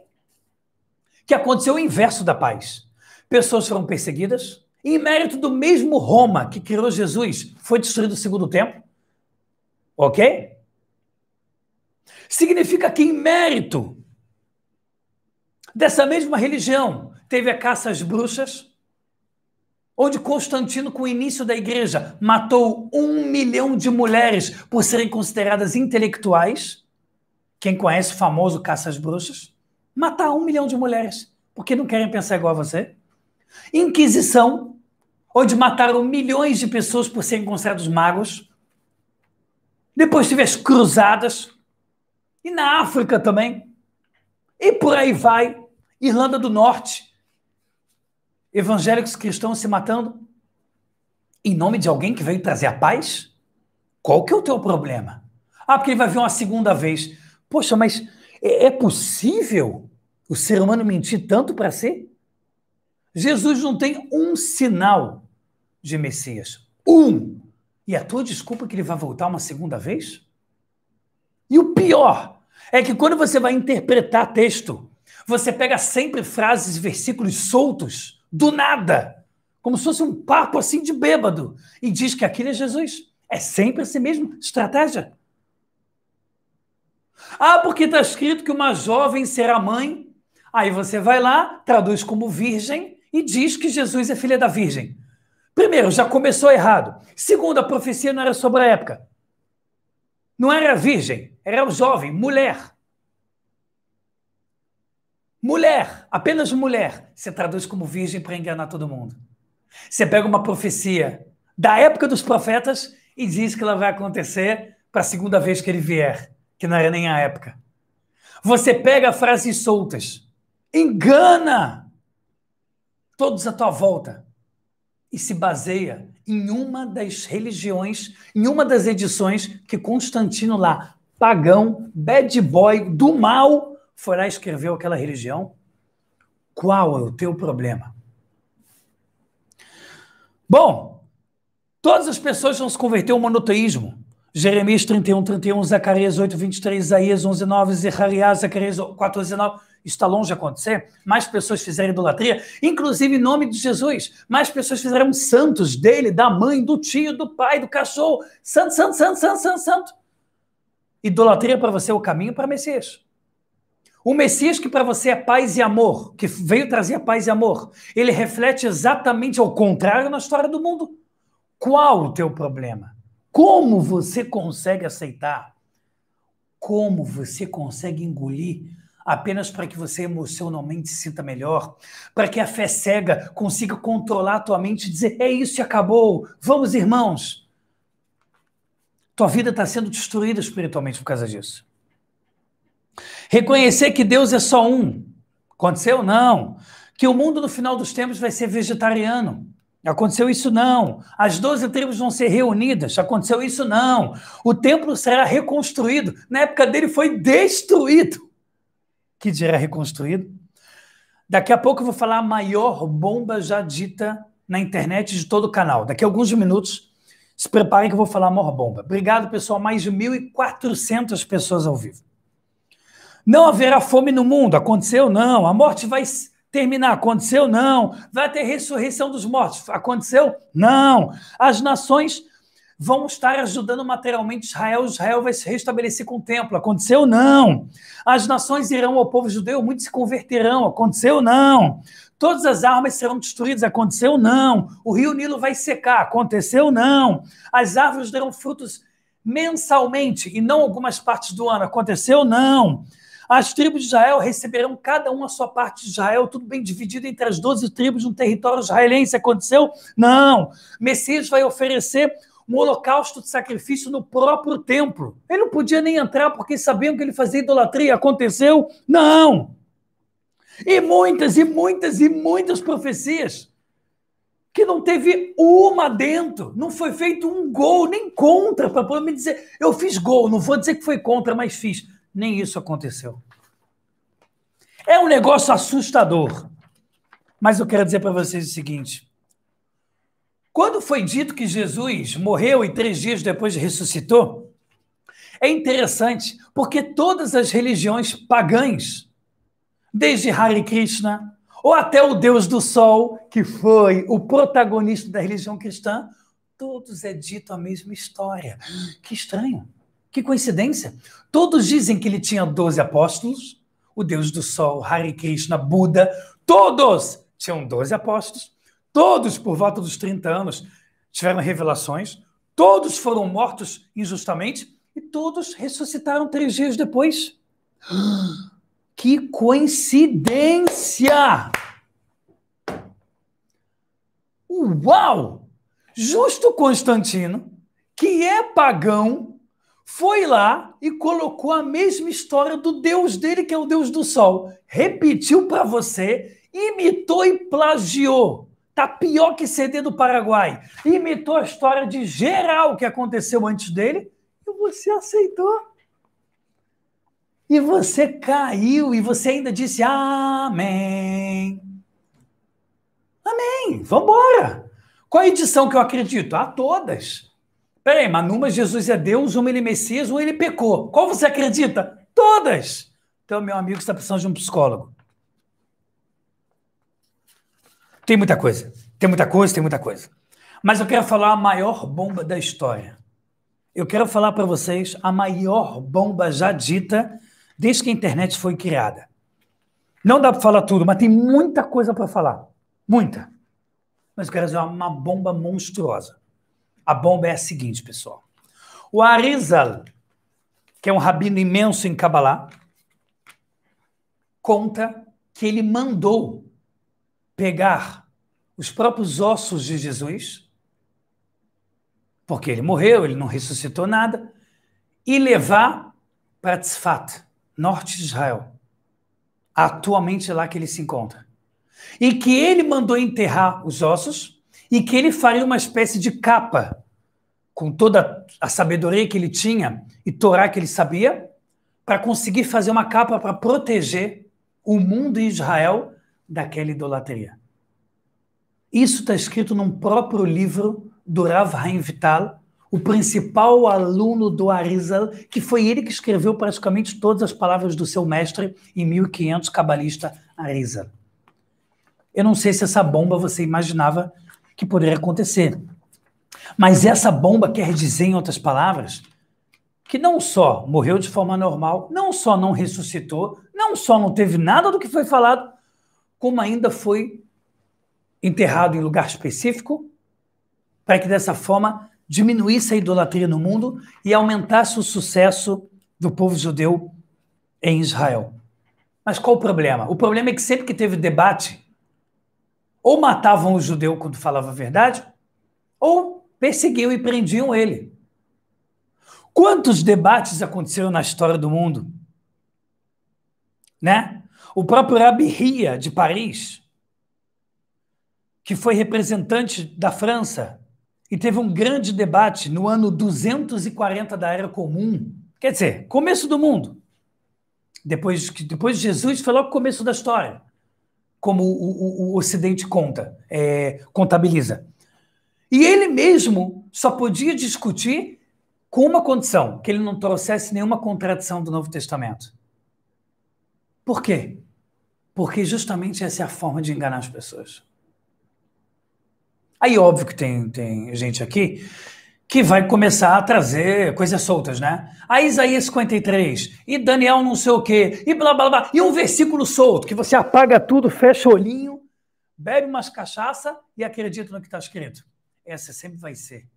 que aconteceu o inverso da paz. Pessoas foram perseguidas. Em mérito do mesmo Roma que criou Jesus, foi destruído o segundo tempo. Ok? Significa que, em mérito dessa mesma religião, teve a caça às bruxas, onde Constantino, com o início da igreja, matou um milhão de mulheres por serem consideradas intelectuais. Quem conhece o famoso caça às bruxas? Matar um milhão de mulheres porque não querem pensar igual a você. Inquisição, onde mataram milhões de pessoas por serem considerados magos. Depois tive as Cruzadas, e na África também. E por aí vai. Irlanda do Norte, evangélicos cristãos se matando em nome de alguém que veio trazer a paz? Qual que é o teu problema? Ah, porque ele vai vir uma segunda vez. Poxa, mas é, é possível o ser humano mentir tanto para si? Jesus não tem um sinal de Messias. Um! E a tua desculpa é que ele vai voltar uma segunda vez? E o pior é que quando você vai interpretar texto, você pega sempre frases, e versículos soltos, do nada, como se fosse um papo assim de bêbado, e diz que aquilo é Jesus. É sempre assim mesmo, estratégia. Ah, porque está escrito que uma jovem será mãe. Aí você vai lá, traduz como virgem, e diz que Jesus é filha da Virgem. Primeiro, já começou errado. Segundo, a profecia não era sobre a época. Não era virgem, era o jovem, mulher. Mulher, apenas mulher, você traduz como virgem para enganar todo mundo. Você pega uma profecia da época dos profetas e diz que ela vai acontecer para a segunda vez que ele vier, que não era nem a época. Você pega frases soltas, engana todos à tua volta e se baseia em uma das religiões, em uma das edições que Constantino lá, pagão, bad boy, do mal, foi lá e escreveu aquela religião? Qual é o teu problema? Bom, todas as pessoas vão se converter ao monoteísmo. Jeremias 31, 31, Zacarias 8, 23, Isaías 11, 9, Zecharias, Zacarias 14, 9 está longe de acontecer, mais pessoas fizeram idolatria, inclusive em nome de Jesus, mais pessoas fizeram santos dele, da mãe, do tio, do pai, do cachorro, santo, santo, santo, santo, santo, santo. Idolatria para você é o caminho para Messias. O Messias que para você é paz e amor, que veio trazer paz e amor, ele reflete exatamente ao contrário na história do mundo. Qual o teu problema? Como você consegue aceitar? Como você consegue engolir apenas para que você emocionalmente se sinta melhor, para que a fé cega consiga controlar a tua mente e dizer: é isso e acabou, vamos, irmãos. Tua vida está sendo destruída espiritualmente por causa disso. Reconhecer que Deus é só um. Aconteceu? Não. Que o mundo no final dos tempos vai ser vegetariano. Aconteceu isso? Não. As doze tribos vão ser reunidas. Aconteceu isso? Não. O templo será reconstruído. Na época dele foi destruído que dizer é reconstruído. Daqui a pouco eu vou falar a maior bomba já dita na internet de todo o canal. Daqui a alguns minutos, se preparem que eu vou falar a maior bomba. Obrigado, pessoal. Mais de 1.400 pessoas ao vivo. Não haverá fome no mundo. Aconteceu? Não. A morte vai terminar. Aconteceu? Não. Vai ter ressurreição dos mortos. Aconteceu? Não. As nações vão estar ajudando materialmente Israel. Israel vai se restabelecer com o templo. Aconteceu ou não? As nações irão ao povo judeu, muitos se converterão. Aconteceu ou não? Todas as armas serão destruídas. Aconteceu ou não? O rio Nilo vai secar. Aconteceu ou não? As árvores darão frutos mensalmente e não algumas partes do ano. Aconteceu ou não? As tribos de Israel receberão cada uma a sua parte de Israel, tudo bem dividido entre as 12 tribos no território israelense. Aconteceu? Não. Messias vai oferecer um holocausto de sacrifício no próprio templo. Ele não podia nem entrar porque sabiam que ele fazia idolatria. Aconteceu? Não! E muitas, e muitas, e muitas profecias que não teve uma dentro, não foi feito um gol, nem contra, para me dizer, eu fiz gol, não vou dizer que foi contra, mas fiz. Nem isso aconteceu. É um negócio assustador. Mas eu quero dizer para vocês o seguinte: quando foi dito que Jesus morreu e três dias depois ressuscitou, é interessante porque todas as religiões pagãs, desde Hare Krishna, ou até o Deus do Sol, que foi o protagonista da religião cristã, todos é dito a mesma história. Que estranho, que coincidência. Todos dizem que ele tinha 12 apóstolos, o Deus do Sol, Hare Krishna, Buda, todos tinham 12 apóstolos, Todos, por volta dos 30 anos, tiveram revelações, todos foram mortos injustamente e todos ressuscitaram três dias depois. Que coincidência! Uau! Justo Constantino, que é pagão, foi lá e colocou a mesma história do Deus dele, que é o Deus do Sol. Repetiu para você, imitou e plagiou tá pior que CD do Paraguai. Imitou a história de geral que aconteceu antes dele e você aceitou. E você caiu e você ainda disse amém. Amém. Vambora. Qual a edição que eu acredito? Ah, todas. Peraí, mas numa Jesus é Deus, uma ele é Messias, uma ele pecou. Qual você acredita? Todas. Então, meu amigo, você está precisando de um psicólogo. Tem muita coisa. Tem muita coisa, tem muita coisa. Mas eu quero falar a maior bomba da história. Eu quero falar para vocês a maior bomba já dita desde que a internet foi criada. Não dá para falar tudo, mas tem muita coisa para falar. Muita. Mas eu quero dizer uma bomba monstruosa. A bomba é a seguinte, pessoal. O Arizal, que é um rabino imenso em Kabbalah, conta que ele mandou pegar os próprios ossos de Jesus, porque ele morreu, ele não ressuscitou nada, e levar para Tzfat, norte de Israel, atualmente lá que ele se encontra. E que ele mandou enterrar os ossos e que ele faria uma espécie de capa com toda a sabedoria que ele tinha e Torá que ele sabia, para conseguir fazer uma capa para proteger o mundo e Israel daquela idolatria. Isso está escrito num próprio livro do Rav Haim Vital, o principal aluno do Arizal, que foi ele que escreveu praticamente todas as palavras do seu mestre em 1500, cabalista Arizal. Eu não sei se essa bomba você imaginava que poderia acontecer. Mas essa bomba quer dizer, em outras palavras, que não só morreu de forma normal, não só não ressuscitou, não só não teve nada do que foi falado, como ainda foi enterrado em lugar específico, para que dessa forma diminuísse a idolatria no mundo e aumentasse o sucesso do povo judeu em Israel. Mas qual o problema? O problema é que sempre que teve debate, ou matavam o judeu quando falava a verdade, ou perseguiam e prendiam ele. Quantos debates aconteceram na história do mundo? Né? O próprio Rabi Ria, de Paris, que foi representante da França e teve um grande debate no ano 240 da Era Comum. Quer dizer, começo do mundo. Depois, depois Jesus foi logo o começo da história, como o, o, o Ocidente conta, é, contabiliza. E ele mesmo só podia discutir com uma condição, que ele não trouxesse nenhuma contradição do Novo Testamento. Por quê? Porque justamente essa é a forma de enganar as pessoas. Aí, óbvio que tem, tem gente aqui que vai começar a trazer coisas soltas, né? Aí Isaías 53, e Daniel não sei o quê, e blá blá blá, e um versículo solto, que você apaga tudo, fecha o olhinho, bebe umas cachaça e acredita no que está escrito. Essa sempre vai ser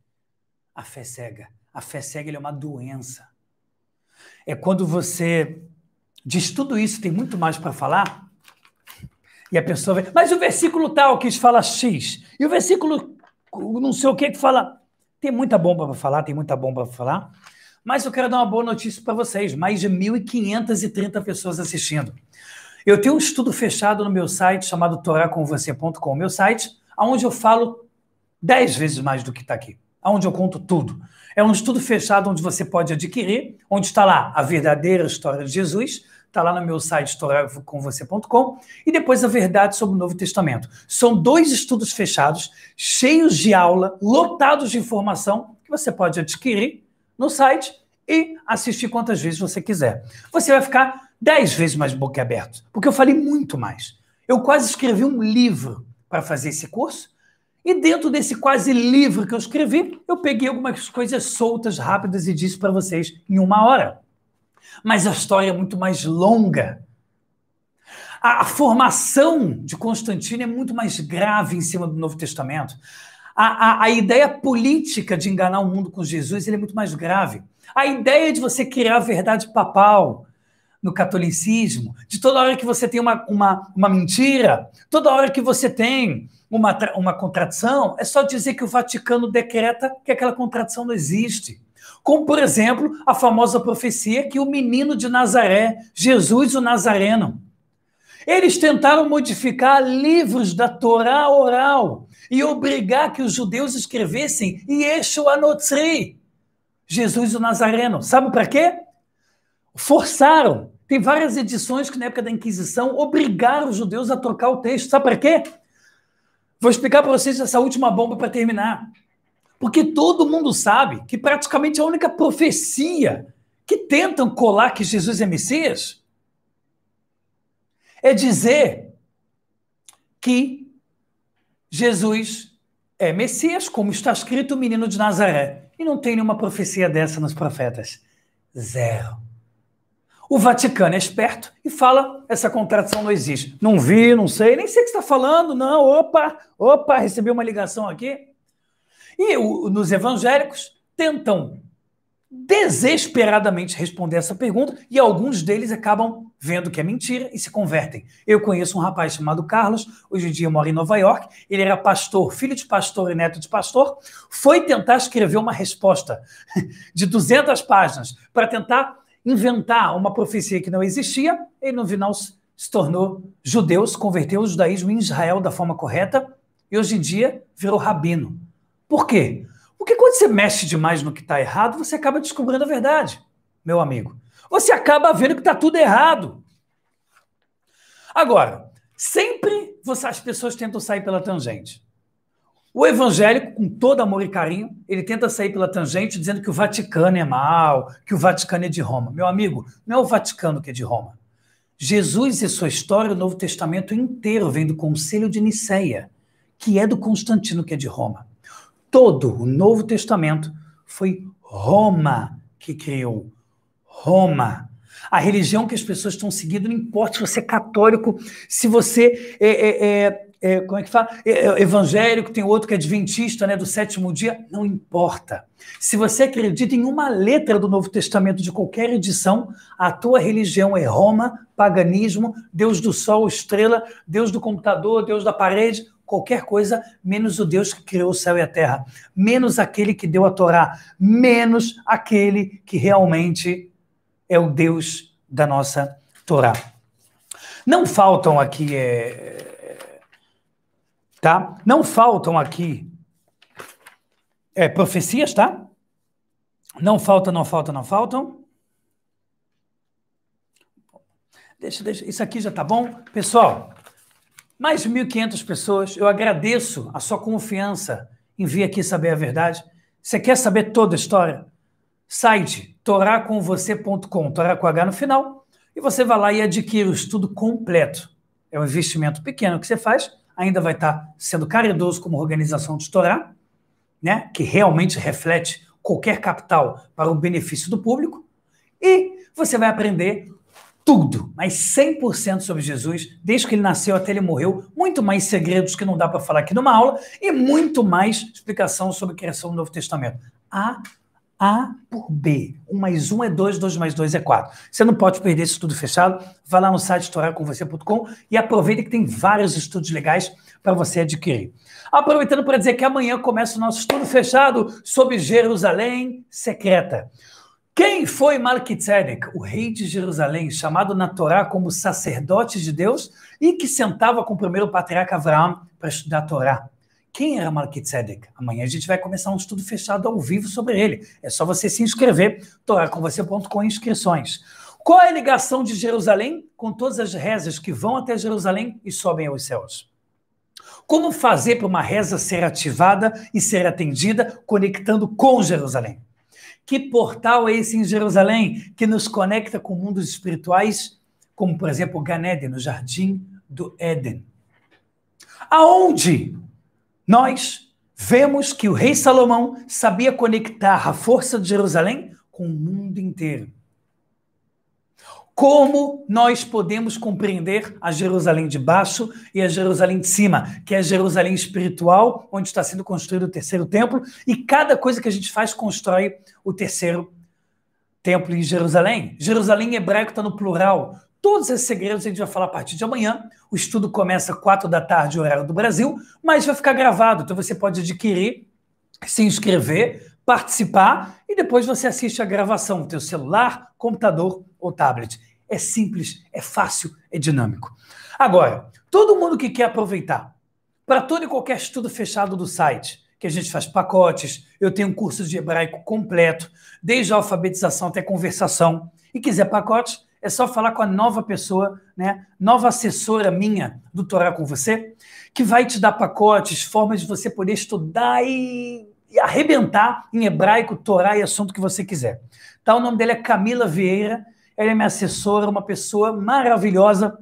a fé cega. A fé cega é uma doença. É quando você diz tudo isso, tem muito mais para falar, e a pessoa vai. Mas o versículo tal que fala X. E o versículo não sei o que que fala. Tem muita bomba para falar, tem muita bomba para falar. Mas eu quero dar uma boa notícia para vocês: mais de 1.530 pessoas assistindo. Eu tenho um estudo fechado no meu site chamado toraconvocê.com, meu site, onde eu falo 10 vezes mais do que está aqui, onde eu conto tudo. É um estudo fechado onde você pode adquirir, onde está lá a verdadeira história de Jesus, está lá no meu site historiavocomvocê.com e depois a verdade sobre o Novo Testamento. São dois estudos fechados, cheios de aula, lotados de informação que você pode adquirir no site e assistir quantas vezes você quiser. Você vai ficar dez vezes mais boquiaberto, porque eu falei muito mais. Eu quase escrevi um livro para fazer esse curso. E dentro desse quase livro que eu escrevi, eu peguei algumas coisas soltas, rápidas e disse para vocês em uma hora. Mas a história é muito mais longa. A, a formação de Constantino é muito mais grave em cima do Novo Testamento. A, a, a, ideia política de enganar o mundo com Jesus é muito mais grave. A ideia de você criar a verdade papal no catolicismo, de toda hora que você tem uma, uma, uma mentira, toda hora que você tem uma, uma contradição, é só dizer que o Vaticano decreta que aquela contradição não existe como, por exemplo, a famosa profecia que o menino de Nazaré, Jesus o Nazareno, eles tentaram modificar livros da Torá oral e obrigar que os judeus escrevessem Yeshua Notri, Jesus o Nazareno. Sabe para quê? Forçaram. Tem várias edições que na época da Inquisição obrigaram os judeus a trocar o texto. Sabe para quê? Vou explicar para vocês essa última bomba para terminar. Porque todo mundo sabe que praticamente é a única profecia que tentam colar que Jesus é Messias é dizer que Jesus é Messias, como está escrito o menino de Nazaré. E não tem nenhuma profecia dessa nos profetas. Zero. O Vaticano é esperto e fala: essa contradição não existe. Não vi, não sei, nem sei o que está falando, não. Opa, opa, recebi uma ligação aqui. E o, nos evangélicos tentam desesperadamente responder essa pergunta e alguns deles acabam vendo que é mentira e se convertem. Eu conheço um rapaz chamado Carlos, hoje em dia mora em Nova York, ele era pastor, filho de pastor e neto de pastor, foi tentar escrever uma resposta de 200 páginas para tentar inventar uma profecia que não existia, ele no final se tornou judeu, se converteu ao judaísmo em Israel da forma correta e hoje em dia virou rabino. Por quê? Porque quando você mexe demais no que está errado, você acaba descobrindo a verdade, meu amigo. Você acaba vendo que está tudo errado. Agora, sempre você, as pessoas tentam sair pela tangente. O evangélico, com todo amor e carinho, ele tenta sair pela tangente dizendo que o Vaticano é mal, que o Vaticano é de Roma. Meu amigo, não é o Vaticano que é de Roma. Jesus e sua história, o Novo Testamento inteiro, vem do Conselho de Niceia, que é do Constantino, que é de Roma todo o Novo Testamento foi Roma que criou. Roma. A religião que as pessoas estão seguindo, não importa se você é católico, se você é, é, é, é como é que fala? É, é, evangélico, tem outro que é adventista, né, do sétimo dia, não importa. Se você acredita em uma letra do Novo Testamento, de qualquer edição, a tua religião é Roma, paganismo, Deus do sol, estrela, Deus do computador, Deus da parede, qualquer coisa, menos o Deus que criou o céu e a terra, menos aquele que deu a Torá, menos aquele que realmente é o Deus da nossa Torá. Não faltam aqui, é, tá? Não faltam aqui é, profecias, tá? Não falta, não falta, não faltam. Deixa, deixa, isso aqui já tá bom, pessoal. Mais de 1.500 pessoas. Eu agradeço a sua confiança em vir aqui saber a verdade. Você quer saber toda a história? Site toracomvocê.com, torá com H no final, e você vai lá e adquire o estudo completo. É um investimento pequeno que você faz, ainda vai estar sendo caridoso como organização de Torá, né, que realmente reflete qualquer capital para o benefício do público, e você vai aprender tudo, mas 100% sobre Jesus, desde que ele nasceu até ele morreu, muito mais segredos que não dá para falar aqui numa aula e muito mais explicação sobre a criação do Novo Testamento. A a por B. 1 mais 1 é 2, 2 mais 2 é 4. Você não pode perder esse estudo fechado. Vá lá no site estourarcomvocê.com e aproveita que tem vários estudos legais para você adquirir. Aproveitando para dizer que amanhã começa o nosso estudo fechado sobre Jerusalém secreta. Quem foi Malquitzedek, o rei de Jerusalém, chamado na Torá como sacerdote de Deus e que sentava com o primeiro patriarca Abraão para estudar a Torá? Quem era Malquitzedek? Amanhã a gente vai começar um estudo fechado ao vivo sobre ele. É só você se inscrever, toracomvocê.com inscrições. Qual é a ligação de Jerusalém com todas as rezas que vão até Jerusalém e sobem aos céus? Como fazer para uma reza ser ativada e ser atendida conectando com Jerusalém? Que portal é esse em Jerusalém que nos conecta com mundos espirituais, como, por exemplo, Ganeden, no Jardim do Éden? Aonde nós vemos que o rei Salomão sabia conectar a força de Jerusalém com o mundo inteiro como nós podemos compreender a Jerusalém de baixo e a Jerusalém de cima, que é a Jerusalém espiritual, onde está sendo construído o terceiro templo, e cada coisa que a gente faz constrói o terceiro templo em Jerusalém. Jerusalém em hebraico está no plural. Todos esses segredos a gente vai falar a partir de amanhã. O estudo começa quatro da tarde, horário do Brasil, mas vai ficar gravado, então você pode adquirir, se inscrever, participar e depois você assiste a gravação no seu celular, computador ou tablet é simples, é fácil, é dinâmico. Agora, todo mundo que quer aproveitar para todo e qualquer estudo fechado do site, que a gente faz pacotes, eu tenho um curso de hebraico completo, desde a alfabetização até a conversação, e quiser pacotes, é só falar com a nova pessoa, né? Nova assessora minha do Torá com você, que vai te dar pacotes, formas de você poder estudar e, e arrebentar em hebraico, Torá e assunto que você quiser. Tá? O nome dela é Camila Vieira ela é minha assessora, uma pessoa maravilhosa.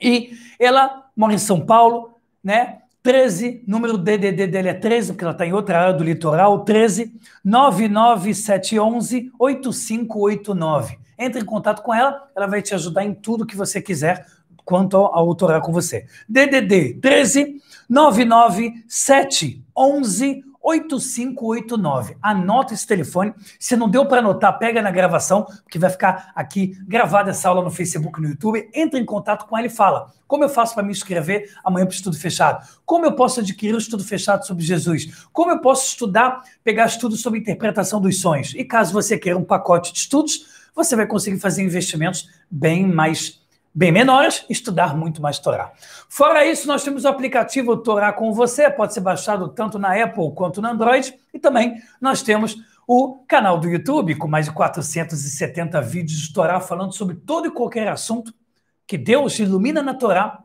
E ela mora em São Paulo, né? 13, número DDD dela é 13, porque ela está em outra área do litoral, 13 99711 8589. Entre em contato com ela, ela vai te ajudar em tudo que você quiser quanto ao autorar com você. DDD 13 99711 8589. Anota esse telefone. Se não deu para anotar, pega na gravação, que vai ficar aqui gravada essa aula no Facebook, no YouTube. Entra em contato com ele e fala: Como eu faço para me inscrever amanhã para o estudo fechado? Como eu posso adquirir o estudo fechado sobre Jesus? Como eu posso estudar, pegar estudo sobre interpretação dos sonhos? E caso você queira um pacote de estudos, você vai conseguir fazer investimentos bem mais bem menores, estudar muito mais Torá. Fora isso, nós temos o aplicativo Torá com você, pode ser baixado tanto na Apple quanto no Android, e também nós temos o canal do YouTube com mais de 470 vídeos de Torá falando sobre todo e qualquer assunto que Deus ilumina na Torá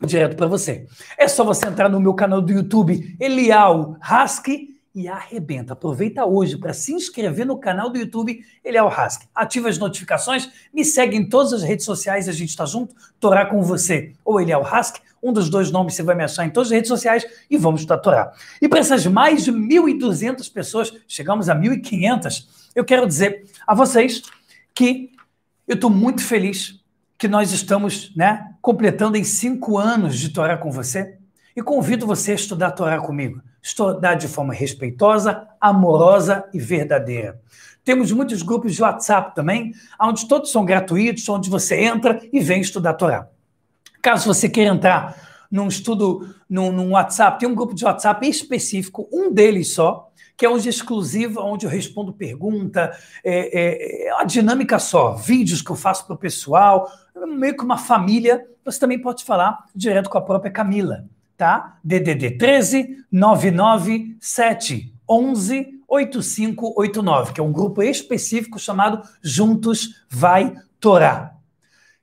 direto para você. É só você entrar no meu canal do YouTube Elial Haski e arrebenta. Aproveita hoje para se inscrever no canal do YouTube Ele é o Rask. Ativa as notificações, me segue em todas as redes sociais, a gente está junto, torar com você. Ou Ele é o Rask, um dos dois nomes você vai me achar em todas as redes sociais e vamos Torá. E para essas mais de 1.200 pessoas, chegamos a 1.500, eu quero dizer a vocês que eu estou muito feliz que nós estamos né, completando em cinco anos de Torá com você. E convido você a estudar a Torá comigo. Estudar de forma respeitosa, amorosa e verdadeira. Temos muitos grupos de WhatsApp também, onde todos são gratuitos, onde você entra e vem estudar a Torá. Caso você queira entrar num estudo, num, num WhatsApp, tem um grupo de WhatsApp específico, um deles só, que é onde é exclusivo, onde eu respondo pergunta, é, é, é uma dinâmica só, vídeos que eu faço para o pessoal, meio que uma família. Você também pode falar direto com a própria Camila tá? DDD 13 997 11 8589, que é um grupo específico chamado Juntos Vai Torá.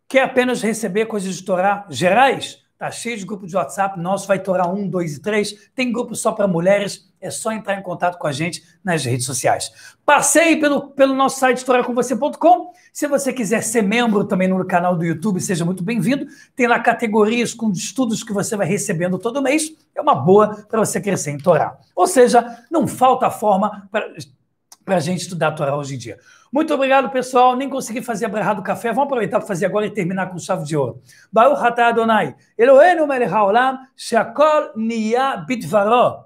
Quer apenas receber coisas de Torá gerais? Tá cheio de grupo de WhatsApp, nosso vai Torá 1, 2 e 3. Tem grupo só para mulheres, é só entrar em contato com a gente nas redes sociais. Passei pelo, pelo nosso site historiacomvocê.com. Se você quiser ser membro também no canal do YouTube, seja muito bem-vindo. Tem lá categorias com estudos que você vai recebendo todo mês. É uma boa para você crescer em Torá. Ou seja, não falta forma para para a gente estudar a Torá hoje em dia. Muito obrigado, pessoal. Nem consegui fazer a brahá do café. Vamos aproveitar para fazer agora e terminar com chave de ouro. Baruch atah Adonai, Eloheinu melech haolam, shakol Nia bitvaro.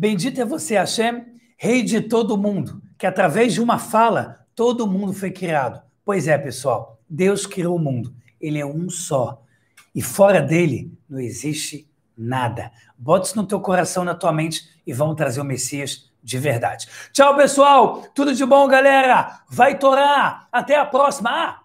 Bendito é você, Hashem, rei de todo mundo, que através de uma fala todo mundo foi criado. Pois é, pessoal, Deus criou o mundo. Ele é um só. E fora dele não existe nada. Bota isso no teu coração, na tua mente e vamos trazer o Messias de verdade. Tchau, pessoal. Tudo de bom, galera. Vai torar. Até a próxima. Ah,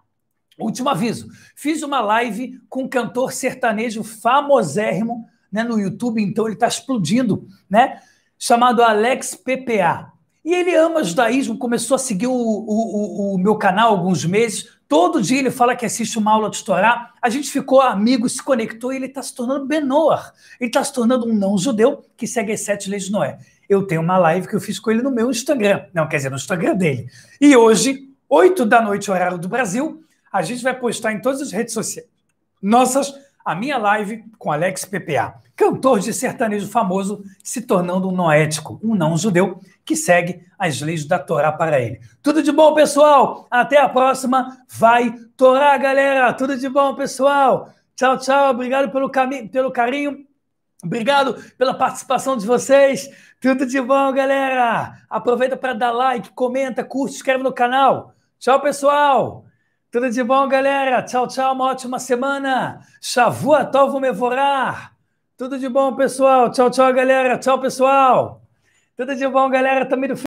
último aviso. Fiz uma live com um cantor sertanejo famosérrimo né, no YouTube, então ele está explodindo, né? chamado Alex PPA. E ele ama judaísmo, começou a seguir o, o, o, meu canal alguns meses. Todo dia ele fala que assiste uma aula de Torá. A gente ficou amigo, se conectou e ele está se tornando Benoar. Ele está se tornando um não-judeu que segue as sete leis de Noé. Eu tenho uma live que eu fiz com ele no meu Instagram. Não, quer dizer, no Instagram dele. E hoje, oito da noite, horário do Brasil, a gente vai postar em todas as redes sociais nossas a minha live com Alex PPA cantor de sertanejo famoso, se tornando um noético, um não-judeu, que segue as leis da Torá para ele. Tudo de bom, pessoal? Até a próxima. Vai Torá, galera! Tudo de bom, pessoal! Tchau, tchau. Obrigado pelo, pelo carinho. Obrigado pela participação de vocês. Tudo de bom, galera. Aproveita para dar like, comenta, curte, inscreve no canal. Tchau, pessoal. Tudo de bom, galera. tchau tchau. Uma ótima semana. Shavua Tov Mevorah. Tudo de bom, pessoal. Tchau, tchau, galera. Tchau, pessoal. Tudo de bom, galera. Também do